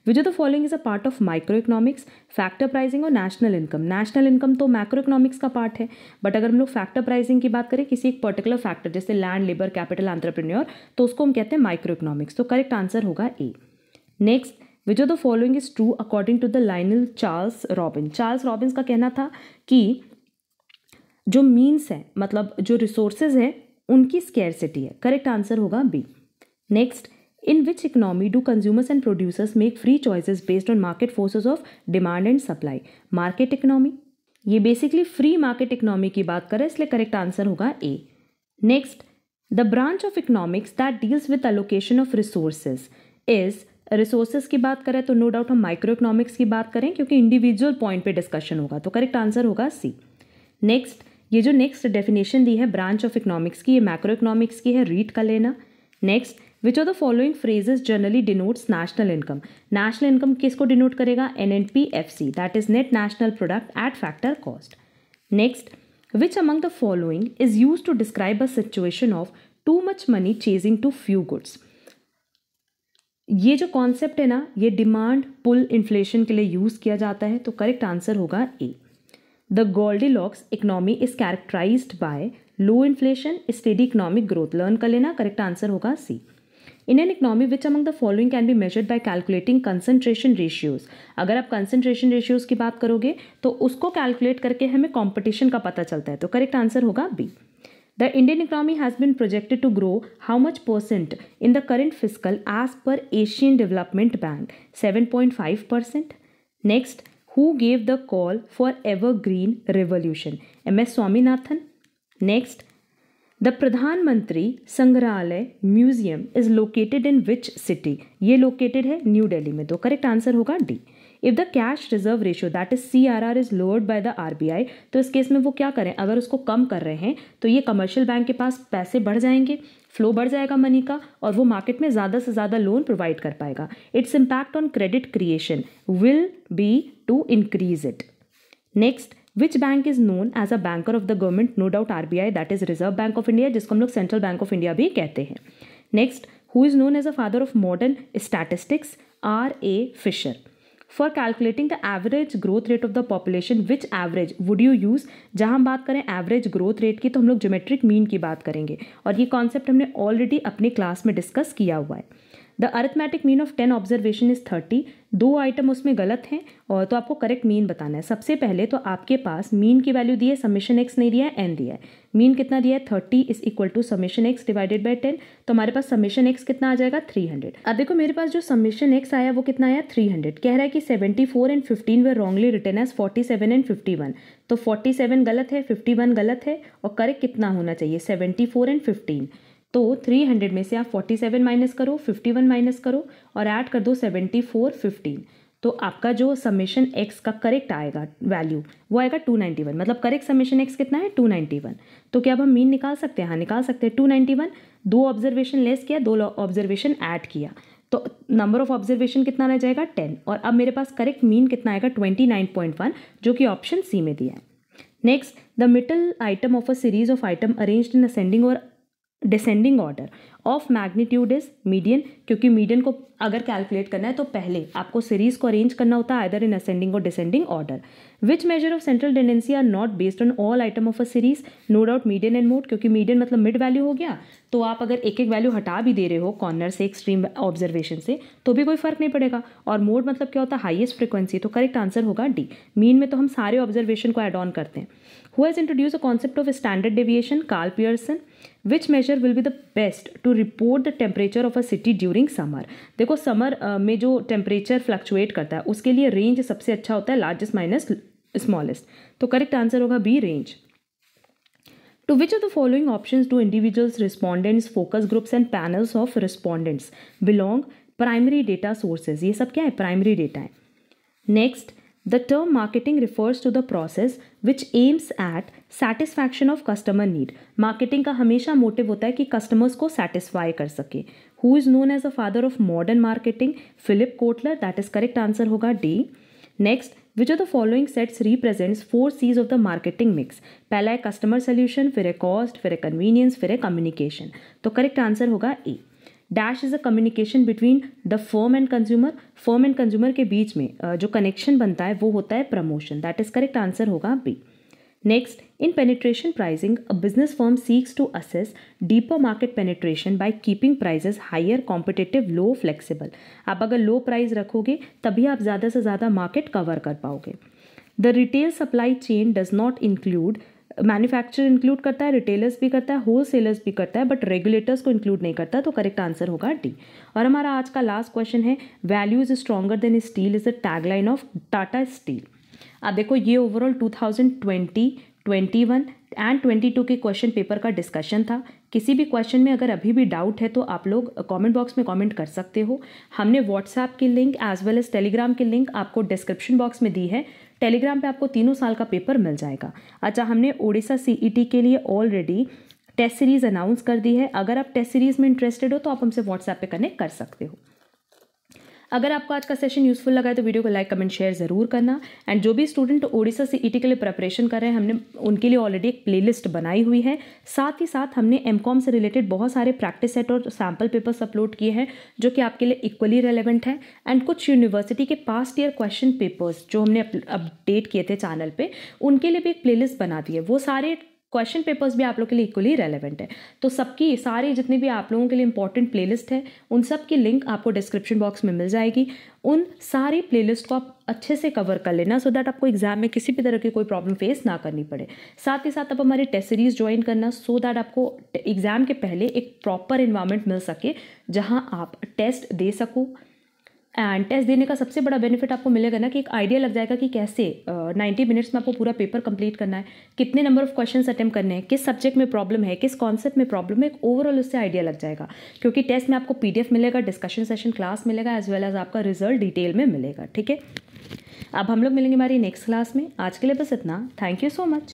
which of the following is a part of micro economics factor pricing और नेशनल इनकम नेशनल इनकम तो माइक्रो इकोनॉमिक्स का पार्ट है बट अगर हम लोग फैक्टर प्राइजिंग की बात करें किसी एक पर्टिकुलर फैक्टर जैसे लैंड लेबर कैपिटल आंट्रप्रन्योर तो उसको हम कहते हैं माइक्रो इकोनॉमिक्स तो करेक्ट आंसर होगा A next which of the following is true according to the Lionel Charles Robin Charles Robbins का कहना था कि जो मीन्स है मतलब जो रिसोर्सेज है उनकी स्केरसिटी है करेक्ट आंसर होगा B next in which economy do consumers and producers make free choices based on market forces of demand and supply market economy ये बेसिकली फ्री मार्केट इकोनॉमी की बात करें इसलिए करेक्ट आंसर होगा A next the branch of economics that deals with allocation of resources is resources की बात करें तो नो डाउट हम माइक्रो इकोनॉमिक्स की बात करें क्योंकि इंडिविजुअल पॉइंट पे डिस्कशन होगा तो करेक्ट आंसर होगा सी नेक्स्ट ये जो नेक्स्ट डेफिनेशन दी है ब्रांच ऑफ इकोनॉमिक्स की ये मैक्रो इकोनॉमिक्स की है रीट का लेना next which are the following phrases generally denotes national income national income किसको डिनोट करेगा N N P F C that is net national product at factor cost next which among the following is use to describe a situation of too much money chasing too few goods ये जो concept है ना ये demand pull inflation के लिए use किया जाता है तो करेक्ट आंसर होगा A the Goldilocks economy is characterise by low inflation steady economic growth learn कर लेना करेक्ट आंसर होगा C Indian an economy which among the following can be measured by calculating concentration ratios अगर आप concentration ratios की बात करोगे तो उसको कैलकुलेट करके हमें कॉम्पिटिशन का पता चलता है तो करेक्ट आंसर होगा B the Indian economy has been projected to grow how much percent in the current physical as per Asian development bank seven point five percent next who gave the call for evergreen revolution M S Swaminathan next the Pradhan Mantri Sangrahalaya museum is located in which city ये located है New Delhi में तो correct answer होगा D if the cash reserve ratio that is C R R is lowered by the R B I तो इस case में वो क्या करें अगर उसको कम कर रहे हैं तो ये कमर्शियल बैंक के पास पैसे बढ़ जाएंगे फ्लो बढ़ जाएगा मनी का और वो मार्केट में ज़्यादा से ज़्यादा लोन प्रोवाइड कर पाएगा its impact on credit creation will be to increase it next which bank is known as a banker of the government no doubt R B I that is reserve bank of India जिसको हम लोग central bank of India भी कहते हैं next who is known as a father of modern statistics R A Fisher for calculating the average growth rate of the population which average would you use जहाँ हम बात करें average growth rate की तो हम लोग जोमेट्रिक मीन की बात करेंगे और ये कॉन्सेप्ट हमने ऑलरेडी अपने क्लास में डिस्कस किया हुआ है the arithmetic mean of ten observation is thirty दो आइटम उसमें गलत हैं और तो आपको करेक्ट मीन बताना है सबसे पहले तो आपके पास मीन की वैल्यू दी है समिशन एक्स नहीं दिया है एन दिया है मीन कितना दिया है thirty is equal to summation X divided by ten तो हमारे पास समिशन एक्स कितना आ जाएगा थ्री हंड्रेड अब देखो मेरे पास जो समिशन एक्स आया वो कितना आया थ्री हंड्रेड कह रहा है कि seventy four and fifteen were wrongly return as forty seven and fifty one तो फोर्टी सेवन गलत है फिफ्टी वन गलत है और करेक्ट कितना होना चाहिए सेवेंटी फोर एंड फिफ्टीन तो 300 में से आप 47 माइनस करो 51 माइनस करो और ऐड कर दो 74 15 तो आपका जो समेशन एक्स का करेक्ट आएगा वैल्यू वो आएगा 291 मतलब करेक्ट समेशन एक्स कितना है 291 तो क्या अब हम मीन निकाल सकते हैं हाँ निकाल सकते हैं 291 दो ऑब्जर्वेशन लेस किया दो ऑब्जर्वेशन ऐड किया तो नंबर ऑफ ऑब्जर्वेशन कितना रह जाएगा टेन और अब मेरे पास करेक्ट मीन कितना आएगा ट्वेंटी जो कि ऑप्शन सी में दिया है next the middle item of a series of item arranged in ascending और descending order of magnitude is median क्योंकि मीडियन को अगर कैलकुलेट करना है तो पहले आपको सीरीज को अरेंज करना होता है आदर इन असेंडिंग और descending order which measure of central tendency are not based on all item of a series no doubt median and mode क्योंकि मीडियन मतलब मिड वैल्यू हो गया तो आप अगर एक एक वैल्यू हटा भी दे रहे हो कॉर्नर से एक्सट्रीम ऑब्जर्वेशन से तो भी कोई फर्क नहीं पड़ेगा और मोड मतलब क्या होता है हाइएस्ट फ्रिक्वेंसी तो करेक्ट आंसर होगा डी मीन में तो हम सारे ऑब्जर्वेशन को एड ऑन करते हैं who has introduce a concept of standard deviation Karl Pearson which measure will be the best to report the temperature of a city during summer देखो summer में जो टेम्परेचर फ्लक्चुएट करता है उसके लिए रेंज सबसे अच्छा होता है लार्जेस्ट माइनस स्मॉलेस्ट तो करेक्ट आंसर होगा B range to which are the following option to individuals respondents focus groups and panels of respondents belong primary data sources ये सब क्या है प्राइमरी डेटा है next the term marketing refers to the process which aims at satisfaction of customer need marketing का हमेशा motive होता है कि कस्टमर्स को सेटिस्फाई कर सके who is known as a father of modern marketing Philip Kotler that is correct answer होगा D next which are the following sets represents four Cs of the marketing mix पहला है customer solution फिर ए cost फिर a convenience फिर a communication तो correct answer होगा A dash is a communication between the firm and consumer firm and consumer के बीच में जो कनेक्शन बनता है वो होता है promotion that is correct answer होगा B Next, in penetration pricing, a business firm seeks to assess deeper market penetration by keeping prices higher, competitive, low, flexible. आप अगर low price रखोगे तभी आप ज़्यादा से ज़्यादा market cover कर पाओगे The retail supply chain does not include manufacture include करता है रिटेलर्स भी करता है होल सेलर्स भी करता है बट रेगुलेटर्स को इंक्लूड नहीं करता तो करेक्ट आंसर होगा डी और हमारा आज का लास्ट क्वेश्चन है value is stronger than steel is the tagline of Tata Steel अब देखो ये ओवरऑल 2020 21 एंड 22 के क्वेश्चन पेपर का डिस्कशन था किसी भी क्वेश्चन में अगर अभी भी डाउट है तो आप लोग कमेंट बॉक्स में कमेंट कर सकते हो हमने व्हाट्सएप की link as well as Telegram की लिंक आपको डिस्क्रिप्शन बॉक्स में दी है टेलीग्राम पे आपको तीनों साल का पेपर मिल जाएगा अच्छा हमने ओडिशा सीईटी e के लिए ऑलरेडी टेस्ट सीरीज़ अनाउंस कर दी है अगर आप टेस्ट सीरीज़ में इंटरेस्टेड हो तो आप हमसे व्हाट्सएप पे कनेक्ट कर सकते हो अगर आपको आज का सेशन यूज़फुल लगा है तो वीडियो को लाइक कमेंट शेयर ज़रूर करना एंड जो भी स्टूडेंट ओडिशा से ईटी e के लिए प्रेपरेशन कर रहे हैं हमने उनके लिए ऑलरेडी एक प्लेलिस्ट बनाई हुई है साथ ही साथ हमने एम से रिलेटेड बहुत सारे प्रैक्टिस सेट और सैम्पल पेपर्स अपलोड किए हैं जो कि आपके लिए इक्वली रेलिवेंट है एंड कुछ यूनिवर्सिटी के पास्ट ईयर क्वेश्चन पेपर्स जो हमने अपडेट किए थे चैनल पर उनके लिए भी एक प्ले बना दी है वो सारे क्वेश्चन पेपर्स भी आप लोग के लिए इक्वली रेलिवेंट है तो सबकी सारी जितनी भी आप लोगों के लिए इंपॉर्टेंट प्लेलिस्ट है उन सब की लिंक आपको डिस्क्रिप्शन बॉक्स में मिल जाएगी उन सारी प्लेलिस्ट को आप अच्छे से कवर कर लेना सो so दैट आपको एग्जाम में किसी भी तरह की कोई प्रॉब्लम फेस ना करनी पड़े साथ ही साथ आप हमारी टेस्ट सीरीज ज्वाइन करना सो so दैट आपको एग्ज़ाम के पहले एक प्रॉपर इन्वायरमेंट मिल सके जहाँ आप टेस्ट दे सको एंड टेस्ट देने का सबसे बड़ा बेनिफिट आपको मिलेगा ना कि एक आइडिया लग जाएगा कि कैसे नाइन्टी uh, मिनट्स में आपको पूरा पेपर कंप्लीट करना है कितने नंबर ऑफ क्वेश्चन अटैम्प्ट करने हैं किस सब्जेक्ट में प्रॉब्लम है किस कॉन्सेप्ट में प्रॉब्लम है एक ओवरऑल उससे आइडिया लग जाएगा क्योंकि टेस्ट में आपको पी मिलेगा डिस्कशन सेशन क्लास मिलेगा एज वेल एज आपका रिजल्ट डिटेल में मिलेगा ठीक है अब हम लोग मिलेंगे हमारी नेक्स्ट क्लास में आज के लिए बस इतना थैंक यू सो मच